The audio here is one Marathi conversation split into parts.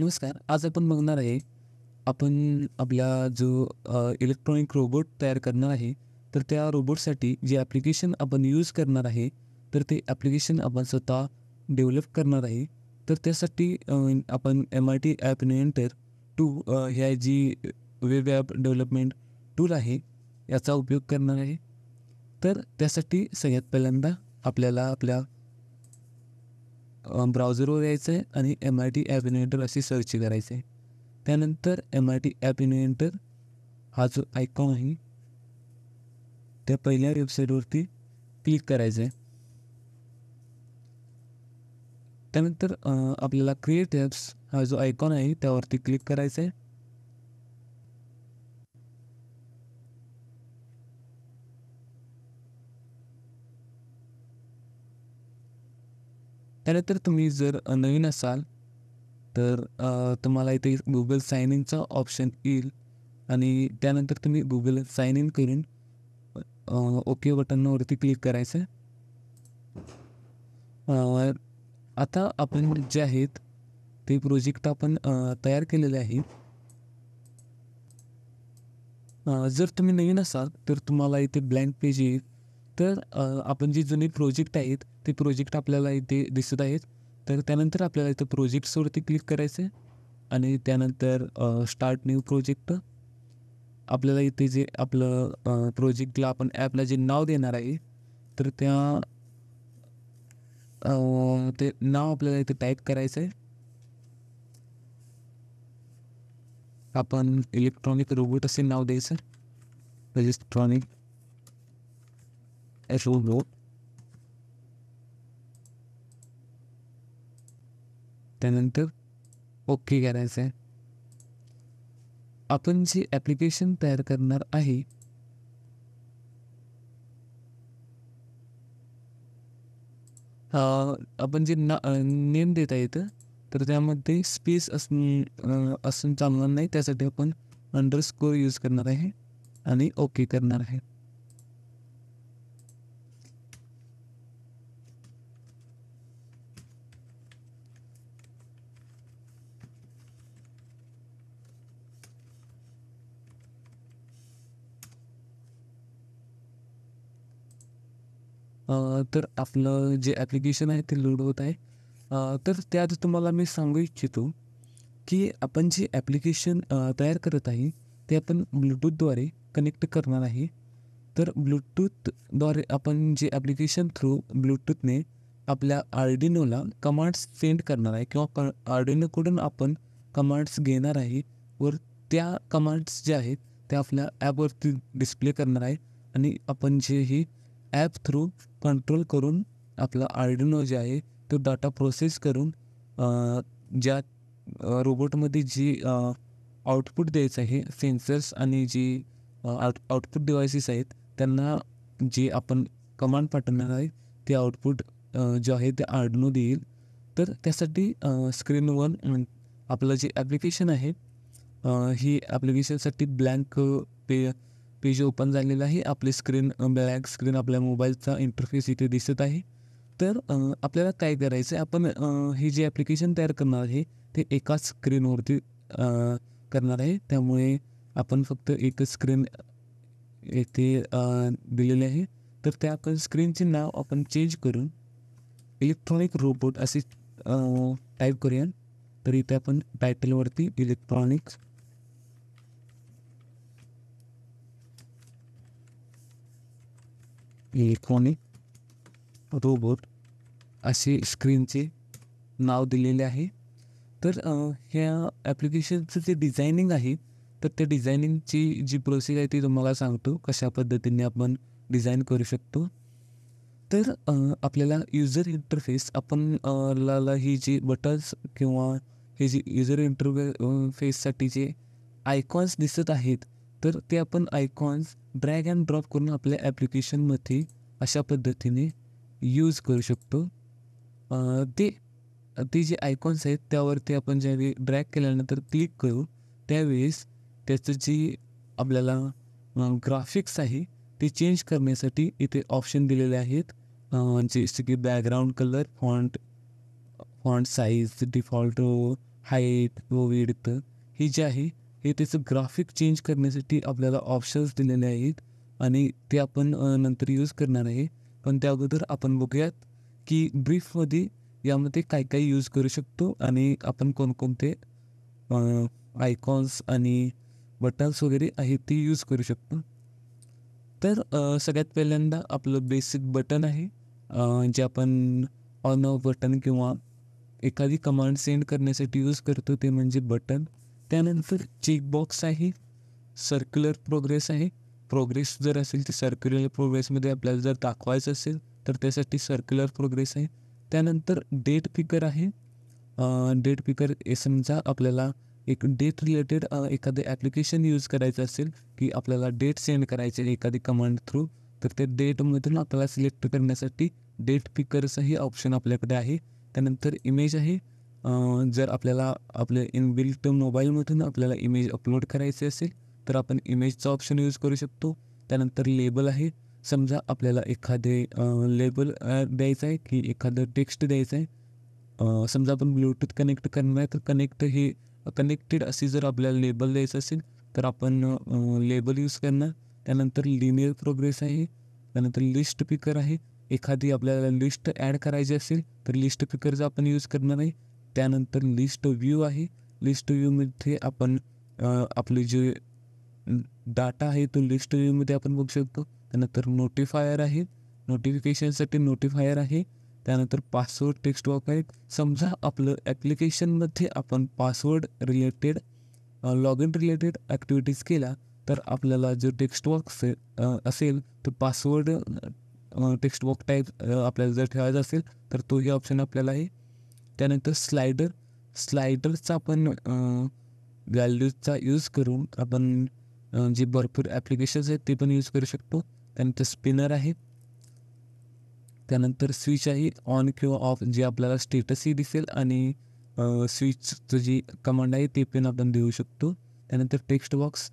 नमस्कार आज आपण बघणार आहे आपण आपला जो इलेक्ट्रॉनिक रोबोट तयार करणार आहे तर त्या रोबोटसाठी जे ॲप्लिकेशन आपण यूज करणार आहे तर ते ॲप्लिकेशन आपण स्वतः डेव्हलप करणार आहे तर त्यासाठी आपण M I T App Inventor two ह्या जी वेब ॲप डेव्हलपमेंट टूल आहे याचा उपयोग करणार आहे तर त्यासाठी सगळ्यात पहिल्यांदा आपल्याला आपल्या ब्राउझरवर यायचं आहे आणि M I T App Inventor अशी सर्च करायचं आहे त्यानंतर M I T App Inventor हा जो आयकॉन आहे त्या पहिल्या वेबसाईटवरती क्लिक करायचं आहे त्यानंतर आपल्याला क्रिएट ॲप्स हा जो आयकॉन आहे त्यावरती क्लिक करायचं आहे त्यानंतर तुम्ही जर नवीन असाल तर तुम्हाला इथे गुगल साईन इनचा ऑप्शन येईल आणि त्यानंतर तुम्ही गुगल साईन इन करून ओके बटनवरती क्लिक करायचं आता आपण जे आहेत ते प्रोजेक्ट आपण तयार केलेले आहे जर तुम्ही नवीन असाल तर तुम्हाला इथे ब्लँक पेज येईल तर आपण जे जुने प्रोजेक्ट आहेत ते प्रोजेक्ट आपल्याला इथे दिसत आहेत तर त्यानंतर आपल्याला इथं प्रोजेक्ट्सवरती क्लिक करायचं आहे आणि त्यानंतर स्टार्ट न्यू प्रोजेक्ट आपल्याला इथे जे आपलं प्रोजेक्टला आपण ॲपला जे नाव देणार आहे तर त्या ते नाव आपल्याला इथे टाईप करायचं आहे आपण इलेक्ट्रॉनिक रोबोट असे नाव द्यायचं इलेक्ट्रॉनिक रोबोट त्यानंतर ओके करायचं आहे आपण जी ॲप्लिकेशन तयार करणार आहे आपण जे ना नेम देता येतं तर त्यामध्ये स्पेस असं असून चालणार नाही त्यासाठी आपण अंडरस्कोर यूज करणार आहे आणि ओके करणार आहे तर आपलं जे ॲप्लिकेशन आहे ते लोड होत आहे तर त्यात तुम्हाला मी सांगू इच्छितो की आपण जे ॲप्लिकेशन तयार करत आहे ते आपण ब्लूटूथद्वारे कनेक्ट करणार आहे तर ब्लूटूथद्वारे आपण जे ॲप्लिकेशन थ्रू ब्लूटूथने आपल्या आर्डिनोला कमांड्स सेंड करणार आहे किंवा क आर्डिनोकडून आपण कमांड्स घेणार आहे वर त्या कमांड्स ज्या आहेत त्या आपल्या ॲपवरती डिस्प्ले करणार आहे आणि आपण जे ही ॲप थ्रू कंट्रोल करून आपला आर्डिनो जे आहे तो डाटा प्रोसेस करून ज्या रोबोटमध्ये जी आउटपुट द्यायचं आहे सेन्सर्स आणि जी आउट आउटपुट डिव्हायसेस आहेत त्यांना जे आपण कमांड पाठवणार आहे ते आउटपुट जे आहे ते आर्डिनो देईल तर त्यासाठी स्क्रीनवर आपलं जे ॲप्लिकेशन आहे ही ॲप्लिकेशनसाठी ब्लँक पे पेज ओपन झालेलं आहे आपली स्क्रीन ब्लॅक स्क्रीन आपल्या मोबाईलचा इंटरफेस इथे दिसत आहे तर आपल्याला काय करायचं आहे आपण हे जे ॲप्लिकेशन तयार करणार आहे ते एकाच स्क्रीनवरती करणार आहे त्यामुळे आपण फक्त एक स्क्रीन येथे दिलेली आहे तर त्या स्क्रीनचे नाव आपण चेंज करून इलेक्ट्रॉनिक रोबोट असे टाईप करूया तर इथे आपण टायटलवरती इलेक्ट्रॉनिक्स इलेक्ट्रॉनिक रोबोट असे स्क्रीनचे नाव दिलेले आहे तर ह्या ॲप्लिकेशनचं जे डिझायनिंग आहे तर त्या डिझायनिंगची जी प्रोसेस आहे ती तुम्हाला सांगतो कशा पद्धतीने आपण डिझाईन करू शकतो तर आपल्याला युजर इंटरफेस आपण लाला ही जी बटन्स किंवा हे जी युजर इंटरफे फेससाठी जे आयकॉन्स दिसत आहेत तर ते आपण आयकॉन्स ड्रॅग अँड ड्रॉप करून आपल्या ॲप्लिकेशनमध्ये अशा पद्धतीने यूज करू शकतो ते ते जे आयकॉन्स आहेत त्यावरती आपण ज्यावेळी ड्रॅग केल्यानंतर क्लिक करू त्यावेळेस त्याचं जी आपल्याला ग्राफिक्स आहे ते चेंज करण्यासाठी इथे ऑप्शन दिलेले आहेत म्हणजे जसं की background colour font font size default height व हे जे आहे हे त्याचं ग्राफिक चेंज करण्यासाठी आपल्याला ऑप्शन्स दिलेले आहेत आणि ते आपण नंतर यूज करणार आहे पण त्या अगोदर आपण बघूयात की ब्रीफमध्ये यामध्ये काय काय यूज करू शकतो आणि आपण कोणकोणते आयकॉन्स आणि बटन्स वगैरे आहेत ते यूज करू शकतो तर सगळ्यात पहिल्यांदा आपलं बेसिक बटन आहे जे आपण ऑन ऑफ बटन किंवा एखादी कमांड सेंड करण्यासाठी यूज करतो ते म्हणजे बटन त्यानंतर चेकबॉक्स आहे सर्क्युलर प्रोग्रेस आहे प्रोग्रेस जर असेल तर सर्क्युलर प्रोग्रेसमध्ये आपल्याला जर दाखवायचं असेल तर त्यासाठी सर्क्युलर प्रोग्रेस आहे त्यानंतर डेट पिकर आहे डेट पिकर समजा आपल्याला एक डेट रिलेटेड एखादं ॲप्लिकेशन यूज करायचं असेल की आपल्याला डेट सेंड करायचे एखादी कमांड थ्रू तर ते डेटमधून आपल्याला सिलेक्ट करण्यासाठी डेट पिकरचाही ऑप्शन आपल्याकडे आहे त्यानंतर इमेज आहे जर आपल्याला आपल्या इनबिल्ट मोबाईलमधून आपल्याला इमेज अपलोड करायची असेल तर आपण इमेजचा ऑप्शन यूज करू शकतो त्यानंतर लेबल आहे समजा आपल्याला एखादे लेबल द्यायचं आहे की एखादं टेक्स्ट द्यायचं आहे समजा आपण ब्लूटूथ कनेक्ट करणार आहे तर कनेक्ट हे कनेक्टेड असे जर आपल्याला लेबल द्यायचं असेल तर आपण लेबल यूज करणार त्यानंतर लिनियर प्रोग्रेस आहे त्यानंतर लिस्ट पिकर आहे एखादी आपल्याला लिस्ट ॲड करायची असेल तर लिस्ट पिकरचा आपण यूज करणार आहे त्यानंतर लिस्ट व्ह्यू आहे लिस्ट व्ह्यूमध्ये आपण आपले जे डाटा आहे तो लिस्ट व्ह्यूमध्ये आपण बघू शकतो त्यानंतर नोटिफायर आहे नोटिफिकेशनसाठी नोटिफायर आहे त्यानंतर पासवर्ड टेक्स्ट बॉक्स आहे समजा आपलं ॲप्लिकेशनमध्ये आपण password related log in related activities केला तर आपल्याला जो टेक्स्ट बॉक्स असेल तो पासवर्ड टेक्स्ट बॉक्स टाईप आपल्याला जर ठेवायचा असेल तर तोही ऑप्शन आपल्याला आहे त्यानंतर स्लायडर स्लायडरचा आपण व्हॅल्यूजचा यूज करून आपण जे भरपूर ॲप्लिकेशन्स आहेत ते पण यूज करू शकतो त्यानंतर स्पिनर आहे त्यानंतर स्विच आहे ऑन किंवा ऑफ जे आपल्याला स्टेटसही दिसेल आणि स्विचचं जी कमांड आहे ते पण आपण देऊ शकतो त्यानंतर टेक्स्ट बॉक्स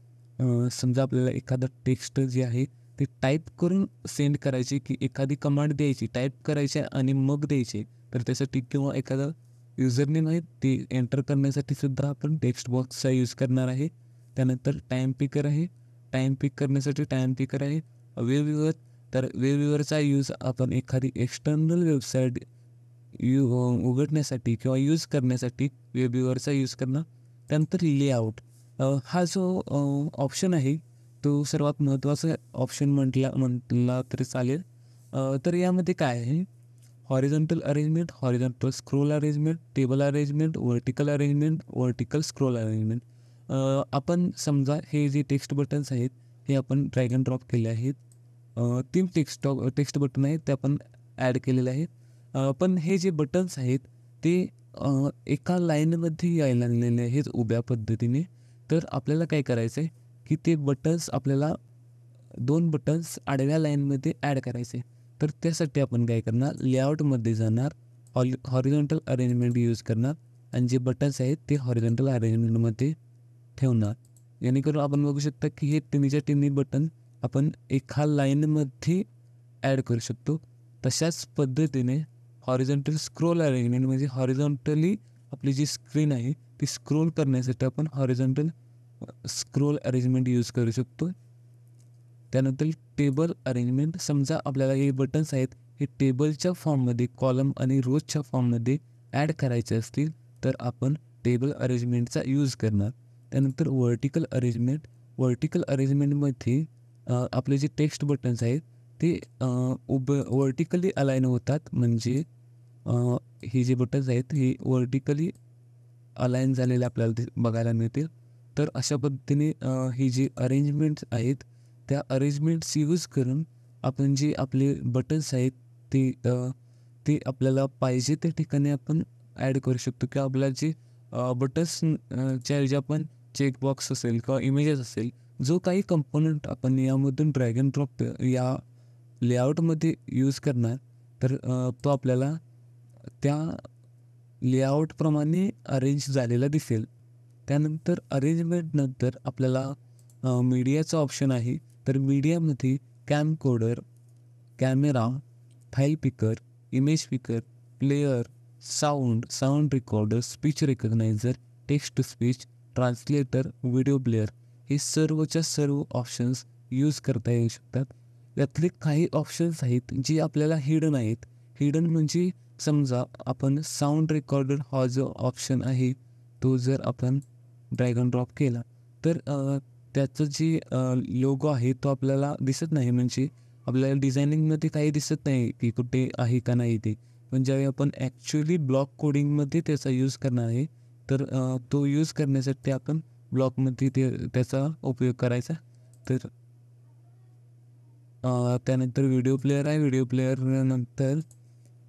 समजा आपल्याला एखादं टेक्स्ट जे आहे ते टाईप करून सेंड करायचे की एखादी कमांड द्यायची टाईप करायची आणि मग द्यायचे तर त्यासाठी किंवा एखादा युजरने नाही ते एंटर करण्यासाठी सुद्धा आपण टेक्स्ट बॉक्सचा यूज करणार आहे त्यानंतर टाईम पिकर आहे टाईम पिक करण्यासाठी टाईम पिकर आहे वेव्हिवर तर वेव्हिवरचा यूज आपण एखादी एक्सटर्नल वेबसाईट यू उघडण्यासाठी किंवा यूज करण्यासाठी वेबिवरचा यूज करणं त्यानंतर लेआउट हा जो ऑप्शन आहे तो सर्वात महत्त्वाचा ऑप्शन म्हटला म्हटला तरी चालेल तर यामध्ये काय आहे horizontal arrangement horizontal scroll arrangement table arrangement vertical arrangement vertical scroll arrangement आपण समजा हे जे टेक्स्ट बटन्स आहेत हे आपण ड्रॅगन ड्रॉप केले आहेत तीन टेक्स्ट टेक्स्ट बटन आहेत ते आपण ॲड केलेले आहेत पण हे जे बटन्स आहेत ते एका लाईनमध्ये यायला लागलेले आहेत उभ्या पद्धतीने तर आपल्याला काय करायचं आहे की ते बटन्स आपल्याला दोन बटन्स आडव्या लाईनमध्ये ॲड करायचे तर त्यासाठी आपण काय करणार लेआउटमध्ये जाणार हॉल हॉरिझॉन्टल अरेंजमेंट यूज करणार आणि जे बटन्स आहेत ते हॉरिझॉन्टल अरेंजमेंटमध्ये ठेवणार जेणेकरून आपण बघू शकता की हे तिन्हीच्या तिन्ही बटन आपण एका लाईनमध्ये ॲड करू शकतो तशाच पद्धतीने हॉरिझॉन्टल स्क्रोल अरेंजमेंट म्हणजे हॉरिझॉन्टली आपली जी स्क्रीन आहे ती स्क्रोल करण्यासाठी आपण हॉरिझॉन्टल स्क्रोल अरेंजमेंट यूज करू शकतो त्यानंतर टेबल अरेंजमेंट समजा आपल्याला हे बटन्स आहेत हे टेबलच्या फॉर्ममध्ये कॉलम आणि रोजच्या फॉर्ममध्ये ॲड करायचे असतील तर आपण टेबल अरेंजमेंटचा यूज करणार त्यानंतर व्हर्टिकल अरेंजमेंट व्हर्टिकल अरेंजमेंटमध्ये आपले जे टेक्स्ट बटन्स आहेत ते उब वर्टिकली अलाईन होतात म्हणजे हे जे बटन्स आहेत हे वर्टिकली अलाईन झालेले आपल्याला बघायला मिळतील तर अशा पद्धतीने ही जी अरेंजमेंट्स आहेत त्या अरेंजमेंट्स यूज करून आपण जे आपले बटन्स आहेत ते ते आपल्याला पाहिजे त्या ठिकाणी आपण ॲड करू शकतो किंवा आपल्या जे बटन्सच्या जे आपण चेकबॉक्स असेल किंवा इमेजेस असेल जो काही कंपोनंट आपण यामधून ड्रॅगन ड्रॉप या लेआउटमध्ये यूज करणार तर तो आपल्याला त्या लेआउटप्रमाणे अरेंज झालेला दिसेल त्यानंतर अरेंजमेंटनंतर आपल्याला मीडियाचं ऑप्शन आहे तर मीडियामध्ये camcorder camera file picker image picker player sound sound recorder speech recogniser text to speech translator video player हे सर्वच्या सर्व ऑप्शन्स यूज करता येऊ शकतात यातले काही ऑप्शन्स आहेत जे आपल्याला हिडन आहेत हिडन म्हणजे समजा आपण साऊंड रेकॉर्डर हा जो ऑप्शन आहे तो जर आपण ड्रॅगन ड्रॉप केला तर त्याचं जी लोगो आहे तो आपल्याला दिसत नाही म्हणजे आपल्याला डिझायनिंगमध्ये काही दिसत नाही की कुठे आहे का नाही ते पण ज्यावेळी आपण ॲक्च्युली ब्लॉक कोडिंगमध्ये त्याचा यूज करणार आहे तर तो यूज करण्यासाठी आपण ब्लॉकमध्ये ते त्याचा उपयोग करायचा तर त्यानंतर व्हिडिओ प्लेअर आहे व्हिडिओ प्लेअरनंतर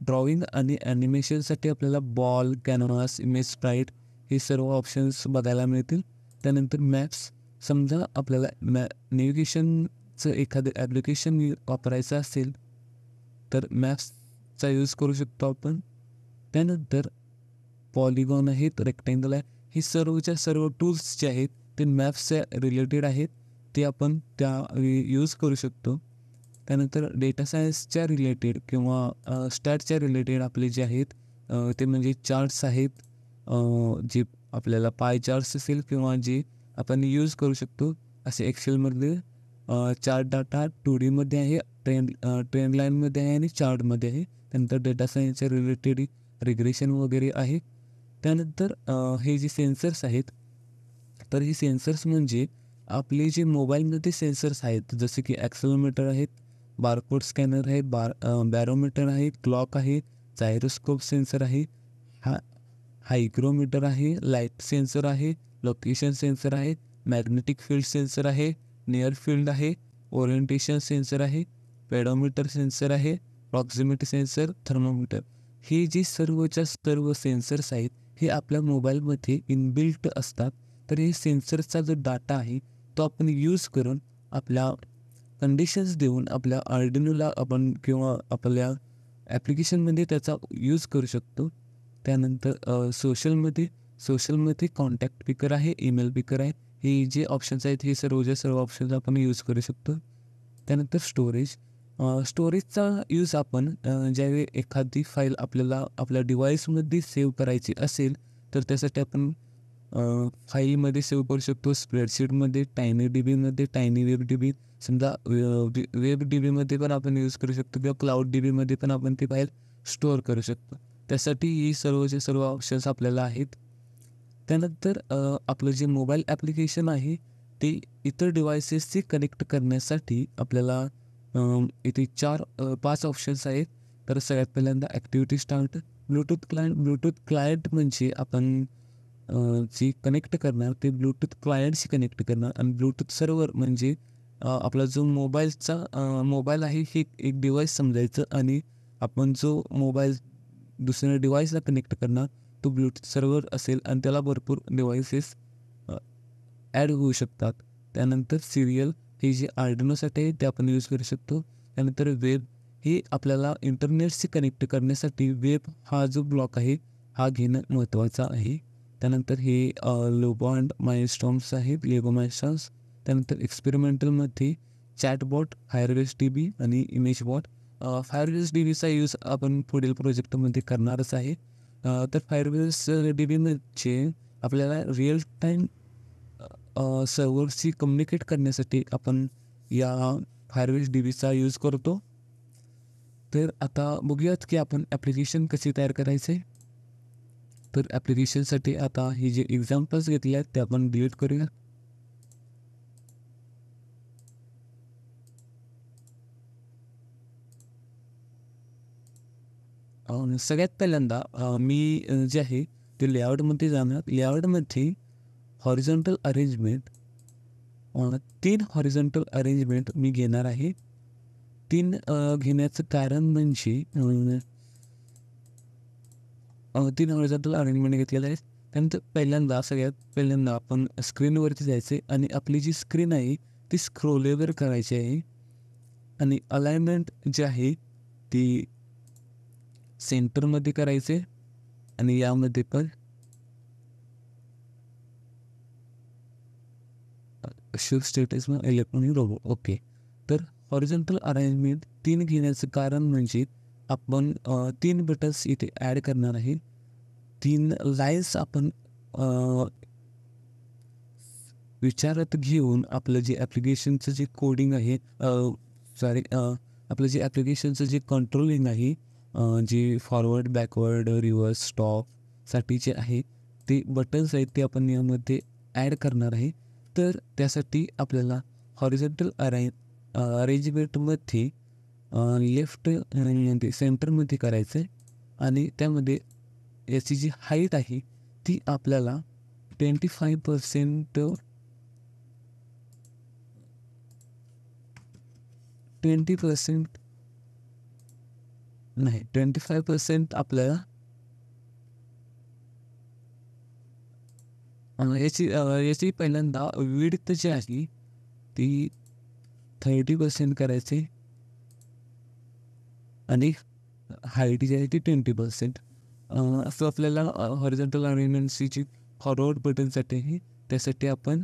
ड्रॉइंग आणि ॲनिमेशनसाठी आपल्याला बॉल कॅनव्हास इमेज स्प्राईट हे सर्व ऑप्शन्स बघायला मिळतील त्यानंतर मॅप्स समजा आपल्याला मॅ नेव्हिगेशनचं एखादं ॲप्लिकेशन वापरायचं असेल तर मॅप्सचा यूज करू शकतो आपण त्यानंतर पॉलिगॉन आहेत रेक्टँगल आहे हे सर्वच्या सर्व टूल्स जे आहेत ते मॅप्सच्या रिलेटेड आहेत ते आपण त्या यूज करू शकतो त्यानंतर डेटा सायन्सच्या रिलेटेड किंवा स्टॅटच्या रिलेटेड आपले जे आहेत ते म्हणजे चार्ट्स आहेत जे आपल्याला पाय चार्ट्स असेल किंवा जे आपण यूज करू शकतो असे एक्सेलमध्ये चार्ट डाटा टू डीमध्ये आहे ट्रेंड ट्रेंड लाईनमध्ये आहे आणि चार्टमध्ये आहे त्यानंतर डेटा सायन्सच्या रिलेटेड रिग्रेशन वगैरे आहे त्यानंतर हे जे सेन्सर्स आहेत तर हे सेन्सर्स म्हणजे आपले जे मोबाईलमध्ये सेन्सर्स आहेत जसे की ॲक्सेलोमीटर आहेत बारकोड स्कॅनर आहे बार बॅरोमीटर आहे क्लॉक आहे जायरोस्कोप सेन्सर आहे हा हायग्रोमीटर आहे लाईट सेन्सर आहे लोकेशन सेन्सर आहे मॅग्नेटिक फील्ड सेन्सर आहे नियर फील्ड आहे ओरिएंटेशन सेन्सर आहे पेडोमीटर सेन्सर आहे प्रॉक्झिमिटी सेन्सर थर्मोमीटर हे जे सर्वच्या सर्व सेन्सर्स आहेत हे आपल्या मोबाईलमध्ये इनबिल्ट असतात तर हे सेन्सरचा जो डाटा आहे तो आपण यूज करून आपल्या कंडिशन्स देऊन आपल्या आर्डिनोला आपण किंवा आपल्या ॲप्लिकेशनमध्ये त्याचा यूज करू शकतो त्यानंतर सोशलमध्ये सोशल सोशलमध्ये कॉन्टॅक्ट पिकर आहे ईमेल पिकर आहे हे जे ऑप्शन्स आहेत हे सर्वच्या सर्व ऑप्शन्स आपण यूज करू शकतो त्यानंतर स्टोरेज स्टोरेजचा यूज आपण ज्यावेळी एखादी फाईल आपल्याला आपल्या डिव्हाइसमध्ये सेव्ह करायची असेल तर त्यासाठी आपण फाईलमध्ये सेव्ह करू शकतो स्प्रेडशीटमध्ये टायनी डी बीमध्ये टायनी वेब डी बी समजा वेब डी बीमध्ये पण आपण यूज करू शकतो किंवा क्लाउड डी बीमध्ये पण आपण ती फाईल स्टोअर करू शकतो त्यासाठी ही सर्वचे सर्व ऑप्शन्स आपल्याला आहेत त्यानंतर आपलं जे मोबाईल ॲप्लिकेशन आहे ते इतर डिव्हायसेसशी कनेक्ट करण्यासाठी आपल्याला इथे चार पाच ऑप्शन्स आहेत तर सगळ्यात पहिल्यांदा activity start Bluetooth client Bluetooth client म्हणजे आपण जी कनेक्ट करणार ते ब्लूटूथ क्लायंटशी कनेक्ट करणार आणि ब्लूटूथ सर्वर म्हणजे आपला जो मोबाईलचा मोबाईल आहे हे एक डिव्हाइस समजायचं आणि आपण जो मोबाईल दुसऱ्या डिव्हाइसला कनेक्ट करणार तो ब्लूटूथ सर्वर असेल आणि त्याला भरपूर डिवायसेस ॲड होऊ शकतात त्यानंतर सिरियल हे जे आर्डिनोसाठी आहे ते आपण यूज करू शकतो त्यानंतर वेब हे आपल्याला इंटरनेटशी कनेक्ट करण्यासाठी वेब हा जो ब्लॉक आहे हा घेणं महत्त्वाचा आहे त्यानंतर हे लोबो अँड मायस्टॉम्स आहेत लेबो मायस्टॉम्स त्यानंतर एक्सपेरिमेंटलमध्ये चॅटबॉट फायरवेस टी बी आणि इमेज बॉट फायरवेज डी बीचा यूज आपण पुढील प्रोजेक्टमध्ये करणारच आहे तर डी डिबीमध्ये आपल्याला रिअल टाईम सर्व्हरशी कम्युनिकेट करण्यासाठी आपण या फायरवेज डी डीबीचा यूज करतो तर आता बघूयात की आपण ॲप्लिकेशन कशी तयार करायचे तर ॲप्लिकेशनसाठी आता ही जे एक्झाम्पल्स घेतले आहेत ते आपण डिलीट करूया सगळ्यात पहिल्यांदा मी जे आहे ते लेआउटमध्ये जाणार लेआउटमध्ये हॉरिझॉन्टल अरेंजमेंट तीन हॉरिझॉन्टल अरेंजमेंट मी घेणार आहे तीन घेण्याचं कारण म्हणजे तीन हॉरिझॉन्टल अरेंजमेंट घेतलेलं आहे त्यानंतर पहिल्यांदा सगळ्यात पहिल्यांदा आपण स्क्रीनवरती जायचे आणि आपली जी स्क्रीन आहे ती स्क्रोलेवर करायची आहे आणि अलाइनमेंट जे आहे ती सेंटरमध्ये करायचे आणि यामध्ये पण Shiv status electronic robo okay तर ऑरिजेंटल अरेंजमेंट तीन घेण्याचं कारण म्हणजे आपण तीन बटन्स इथे ॲड करणार आहे तीन लाईन्स आपण विचारात घेऊन आपलं जे ॲप्लिकेशनचं जे कोडिंग आहे सॉरी आपलं जे ॲप्लिकेशनचं जे कंट्रोलिंग आहे जे फॉरवर्ड बॅकवर्ड रिव्हर्स स्टॉपसाठीचे जे आहे ते बटन्स आहेत ते आपण यामध्ये ॲड करणार आहे तर त्यासाठी आपल्याला हॉरिझॉन्टल अरे अरेंजमेंटमध्ये लेफ्ट सेंटरमध्ये करायचं आहे आणि त्यामध्ये याची जी हाईट आहे ती आपल्याला twenty five percent twenty percent नाही ट्वेंटी फाईव्ह पर्सेंट आपल्याला याची याची पहिल्यांदा विडथ जी आहे ती थर्टी पर्सेंट करायची आणि हाईट जी आहे ती ट्वेंटी पर्सेंट असं आपल्याला हॉरिझेंटल अरेंजमेंटची फॉरवर्ड बटनसाठी आहे त्यासाठी आपण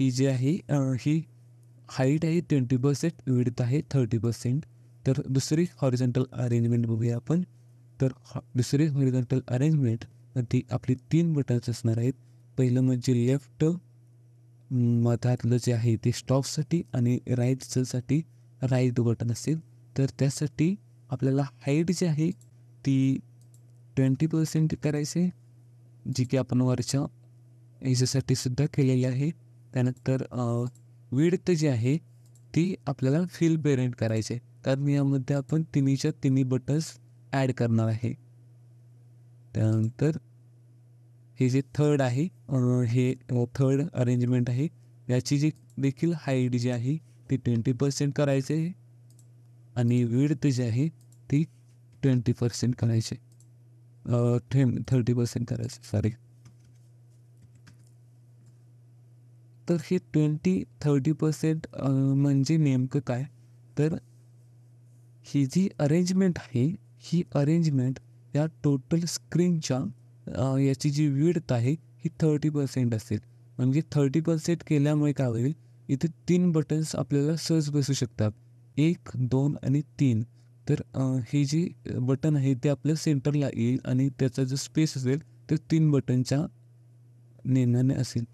ही जी आहे ही हाईट आहे ट्वेंटी पर्सेंट विडत आहे थर्टी पर्सेंट तर दुसरी हॉरिझॉन्टल अरेंजमेंट बघूया आपण तर दुसरी हॉरिझॉन्टल अरेंजमेंट ती आपली तीन बटन्स असणार आहेत पहिलं म्हणजे लेफ्ट मधातलं जे आहे ते स्टॉपसाठी आणि राईटचंसाठी राईट बटन असेल तर त्यासाठी आपल्याला हाईट जी आहे ती ट्वेंटी पर्सेंट करायचे जी की आपण वरच्या याच्यासाठी सुद्धा केलेली आहे त्यानंतर विडथ जी आहे ती आपल्याला फील पेरेंट करायचे कारण यामध्ये आपण तिन्हीच्या तिन्ही बटन्स ॲड करणार आहे त्यानंतर हे जे थर्ड आहे हे थर्ड अरेंजमेंट आहे याची जी देखील हाईट जी आहे ती ट्वेंटी पर्सेंट करायचे आहे आणि विड्थ जी आहे ती ट्वेंटी पर्सेंट करायचे थर्टी पर्सेंट करायचे सॉरी तर हे ट्वेंटी थर्टी पर्सेंट म्हणजे नेमकं काय तर ही जी अरेंजमेंट आहे ही अरेंजमेंट या टोटल स्क्रीनच्या याची जी विडत आहे ही थर्टी पर्सेंट असेल म्हणजे थर्टी पर्सेंट केल्यामुळे काय होईल इथे तीन बटन्स आपल्याला सहज बसू शकतात एक दोन आणि तीन तर हे जे बटन आहे ते आपल्या सेंटरला येईल आणि त्याचा जो स्पेस असेल ते तीन बटनच्या नेण्याने असेल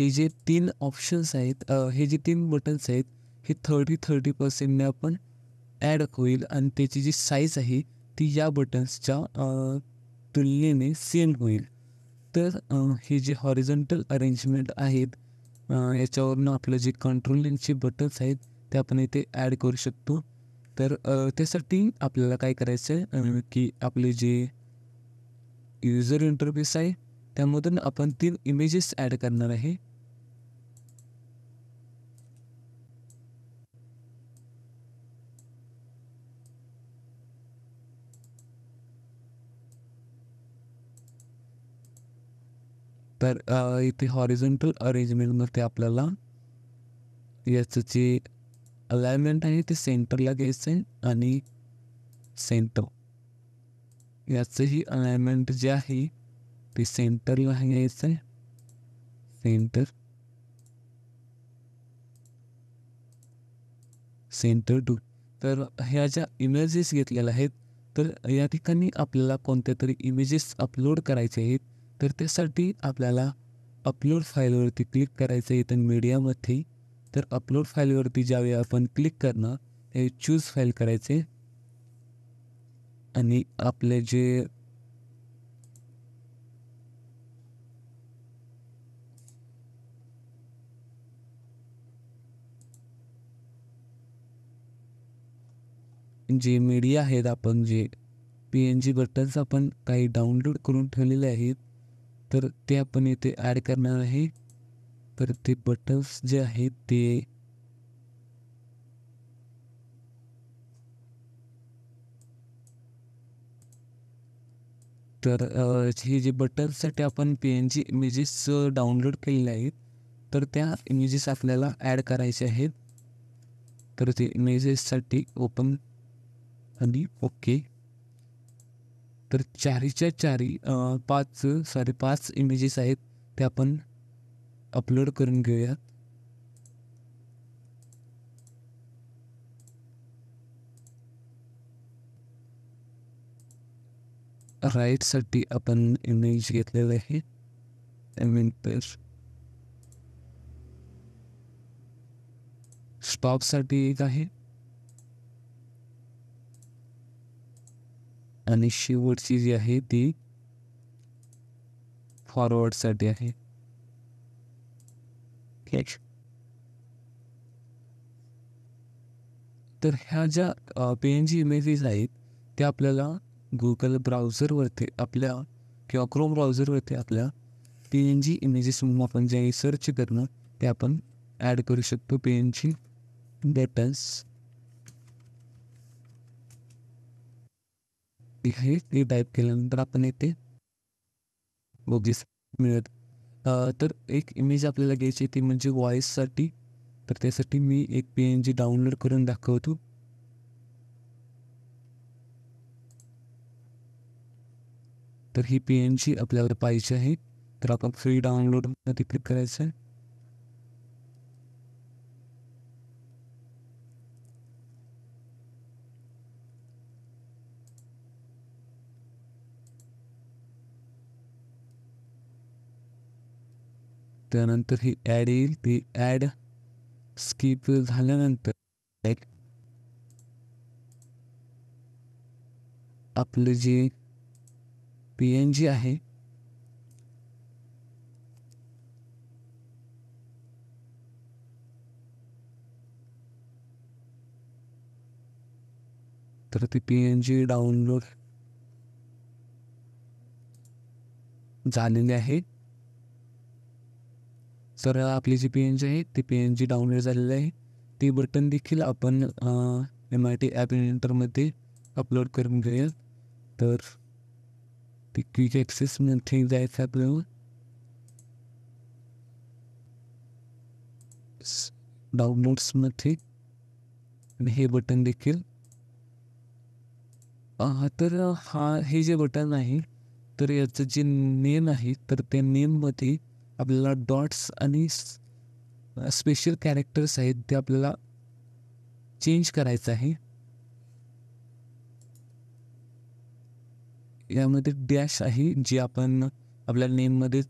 हे जे तीन ऑप्शन्स आहेत हे जे तीन बटन्स आहेत हे थर्टी थर्टी पर्सेंटने आपण ॲड होईल आणि त्याची जी साईज आहे ती या बटन्सच्या तुलनेने सेम होईल तर हे जे हॉरिझॉन्टल अरेंजमेंट आहेत याच्यावरनं आपलं जे कंट्रोलिंगचे बटन्स आहेत ते आपण इथे ॲड करू शकतो तर त्यासाठी आपल्याला काय करायचं आहे की आपले जे युजर इंटरफेस आहे त्यामधून आपण तीन इमेजेस ॲड करणार आहे तर इथे हॉरिझॉन्टल अरेंजमेंटमध्ये आपल्याला याचं जे अलाइनमेंट आहे ते सेंटरला घ्यायचं आहे आणि सेंटर याचंही अलाइनमेंट जे आहे ते सेंटरला घ्यायचं आहे सेंटर सेंटर टू तर ह्या ज्या इमेजेस घेतलेल्या आहेत तर या ठिकाणी आपल्याला कोणत्या तरी इमेजेस अपलोड करायचे आहेत तर त्यासाठी आपल्याला अपलोड फाईलवरती क्लिक करायचं आहे इथं मीडियामध्ये तर अपलोड फाईलवरती ज्यावेळी आपण क्लिक करणं त्यावेळी चूज फाईल करायचे आणि आपले जे जे मीडिया आहेत आपण जे पी एन जी बटन्स आपण काही डाउनलोड करून ठेवलेले आहेत तर ते आपण इथे ॲड करणार आहे तर ते बटन्स जे आहेत ते तर हे जे बटन्ससाठी आपण P N G images download केलेले आहेत तर त्या इमेजेस आपल्याला ॲड करायचे आहेत तर ते इमेजेससाठी ओपन आणि ओके तर चारीच्या चारी पाच पाच इमेजेस आहेत ते आपण अपलोड करून घेऊयात राईटसाठी आपण इमेज घेतलेलं आहे स्टॉपसाठी एक आहे आणि शेवटची जी आहे ती फॉरवर्डसाठी आहे तर ह्या ज्या पी एन जी इमेजेस आहेत त्या आपल्याला गुगल ब्राउझरवरती आपल्या किंवा क्रोम ब्राउझरवरती आपल्या पी एन जी इमेजेस म्हणून आपण जे सर्च करणं ते आपण ॲड करू शकतो पी एन जी आहे ते टाईप केल्यानंतर आपण येते बोगीस मिळत तर एक इमेज आपल्याला घ्यायची ती म्हणजे व्हॉइससाठी तर त्यासाठी मी एक पी एन जी डाउनलोड करून दाखवतो तर ही पी एन जी आपल्याला पाहिजे आहे तर आपण फ्री डाउनलोड तिथे करायचं आहे त्यानंतर ही ॲड येईल ती ॲड स्किप झाल्यानंतर आप आपलं जे पी एन जी आहे तर ती पी एन जी डाउनलोड झालेली आहे तर आपली जी पी एन जी आहे ती पी एन जी डाउनलोड झालेली आहे ती बटन देखील आपण एम आय टी ॲप इंटरमध्ये अपलोड करून घेऊया तर ती क्विक ॲक्सेसमध्ये जायचं आपल्याला डाउनलोड्समध्ये आणि हे बटन देखील तर हा हे जे बटन आहे तर याचं जे नेम आहे तर त्या नेममध्ये आपल्याला डॉट्स आणि स्पेशल कॅरेक्टर्स आहेत ते आपल्याला चेंज करायचं आहे यामध्ये डॅश आहे जी आपण आपल्या नेममध्ये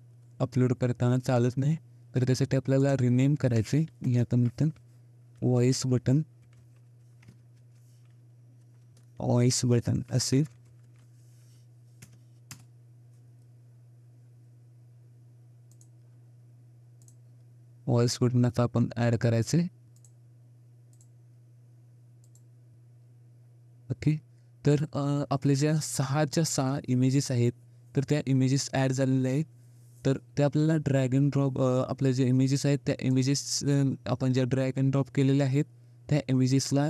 अपलोड करताना चालत नाही तर त्यासाठी आपल्याला रिनेम करायचे यात म्हणतात व्हॉइस बटन व्हॉइस बटन असे व्हॉइस बटन आता आपण ॲड करायचे ओके तर आपल्या ज्या सहाच्या सहा इमेजेस आहेत तर त्या इमेजेस ॲड झालेल्या आहेत तर ते आपल्याला ड्रॅग अँड ड्रॉप आपल्या ज्या इमेजेस आहेत त्या इमेजेस आपण ज्या ड्रॅग अँड ड्रॉप केलेल्या आहेत त्या इमेजेसला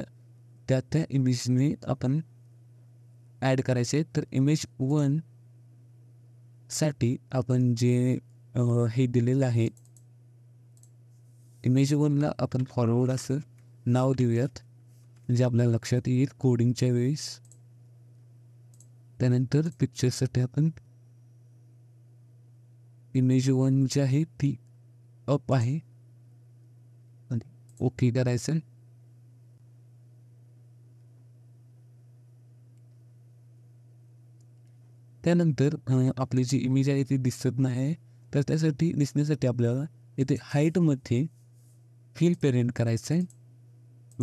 त्या त्या इमेजने आपण ॲड करायचे तर इमेज वनसाठी आपण जे हे दिलेलं आहे इमेज वनला आपण फॉरवर्ड असं नाव देऊयात म्हणजे आपल्या लक्षात येईल कोडिंगच्या वेळेस त्यानंतर पिक्चरसाठी आपण इमेज वन जे आहे ती अप आहे ओके करायचं त्यानंतर आपली जी इमेज आहे ती दिसत नाही तर त्यासाठी दिसण्यासाठी आपल्याला इथे हाईटमध्ये फील पेरेंट करायचं आहे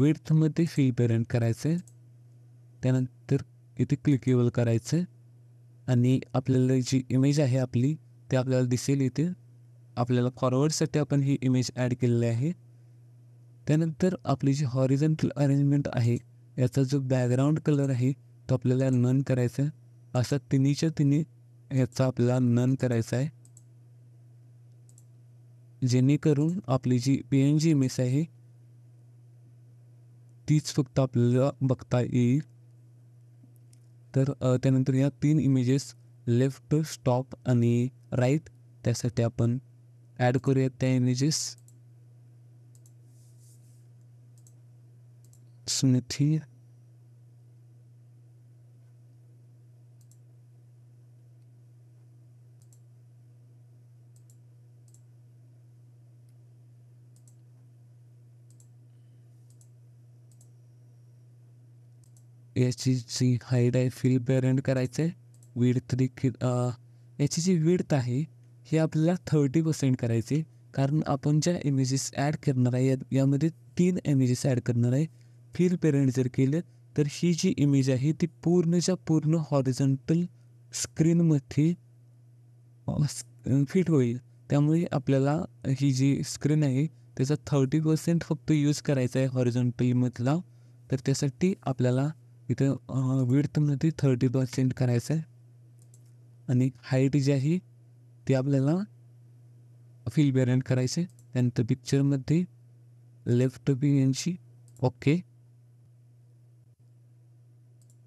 वेर्थमध्ये फील पेरेंट करायचं आहे त्यानंतर इथे क्लिकेबल करायचं आहे आणि आपल्याला जी इमेज आहे आपली ते आपल्याला दिसेल इथे आपल्याला फॉरवर्डसाठी आपण ही इमेज ॲड केलेली आहे त्यानंतर आपली जी हॉरिझेंटल अरेंजमेंट आहे याचा जो बॅकग्राऊंड कलर आहे तो आपल्याला नन करायचा आहे असा तिन्हीच्या तिन्ही याचा आपल्याला नन करायचा आहे जेणेकरून आपली जी पी एन जी एम आहे तीच फक्त आपल्याला बघता येईल तर त्यानंतर या तीन इमेजेस लेफ्ट स्टॉप आणि राईट त्यासाठी आपण ॲड करूयात त्या इमेजेस स्मिथी याची जी हाईट आहे फिल पेरंट करायचं आहे विड थ्री याची जी विडत आहे हे आपल्याला थर्टी पर्सेंट करायची कारण आपण ज्या इमेजेस ॲड करणार आहे या यामध्ये तीन इमेजेस ॲड करणार आहे फिल पेरंट जर केलं तर ही जी इमेज आहे ती पूर्णच्या पूर्ण हॉरिझॉन्टल स्क्रीनमध्ये फिट होईल त्यामुळे आपल्याला ही जी स्क्रीन आहे त्याचा थर्टी पर्सेंट फक्त यूज करायचा आहे हॉरिझॉन्टलमधला तर त्यासाठी आपल्याला इथं विडथमध्ये थर्टी पर्सेंट करायचं आहे आणि हाईट जी आहे ती आपल्याला फील करायचं आहे त्यानंतर पिक्चरमध्ये लेफ्ट बियांशी ओके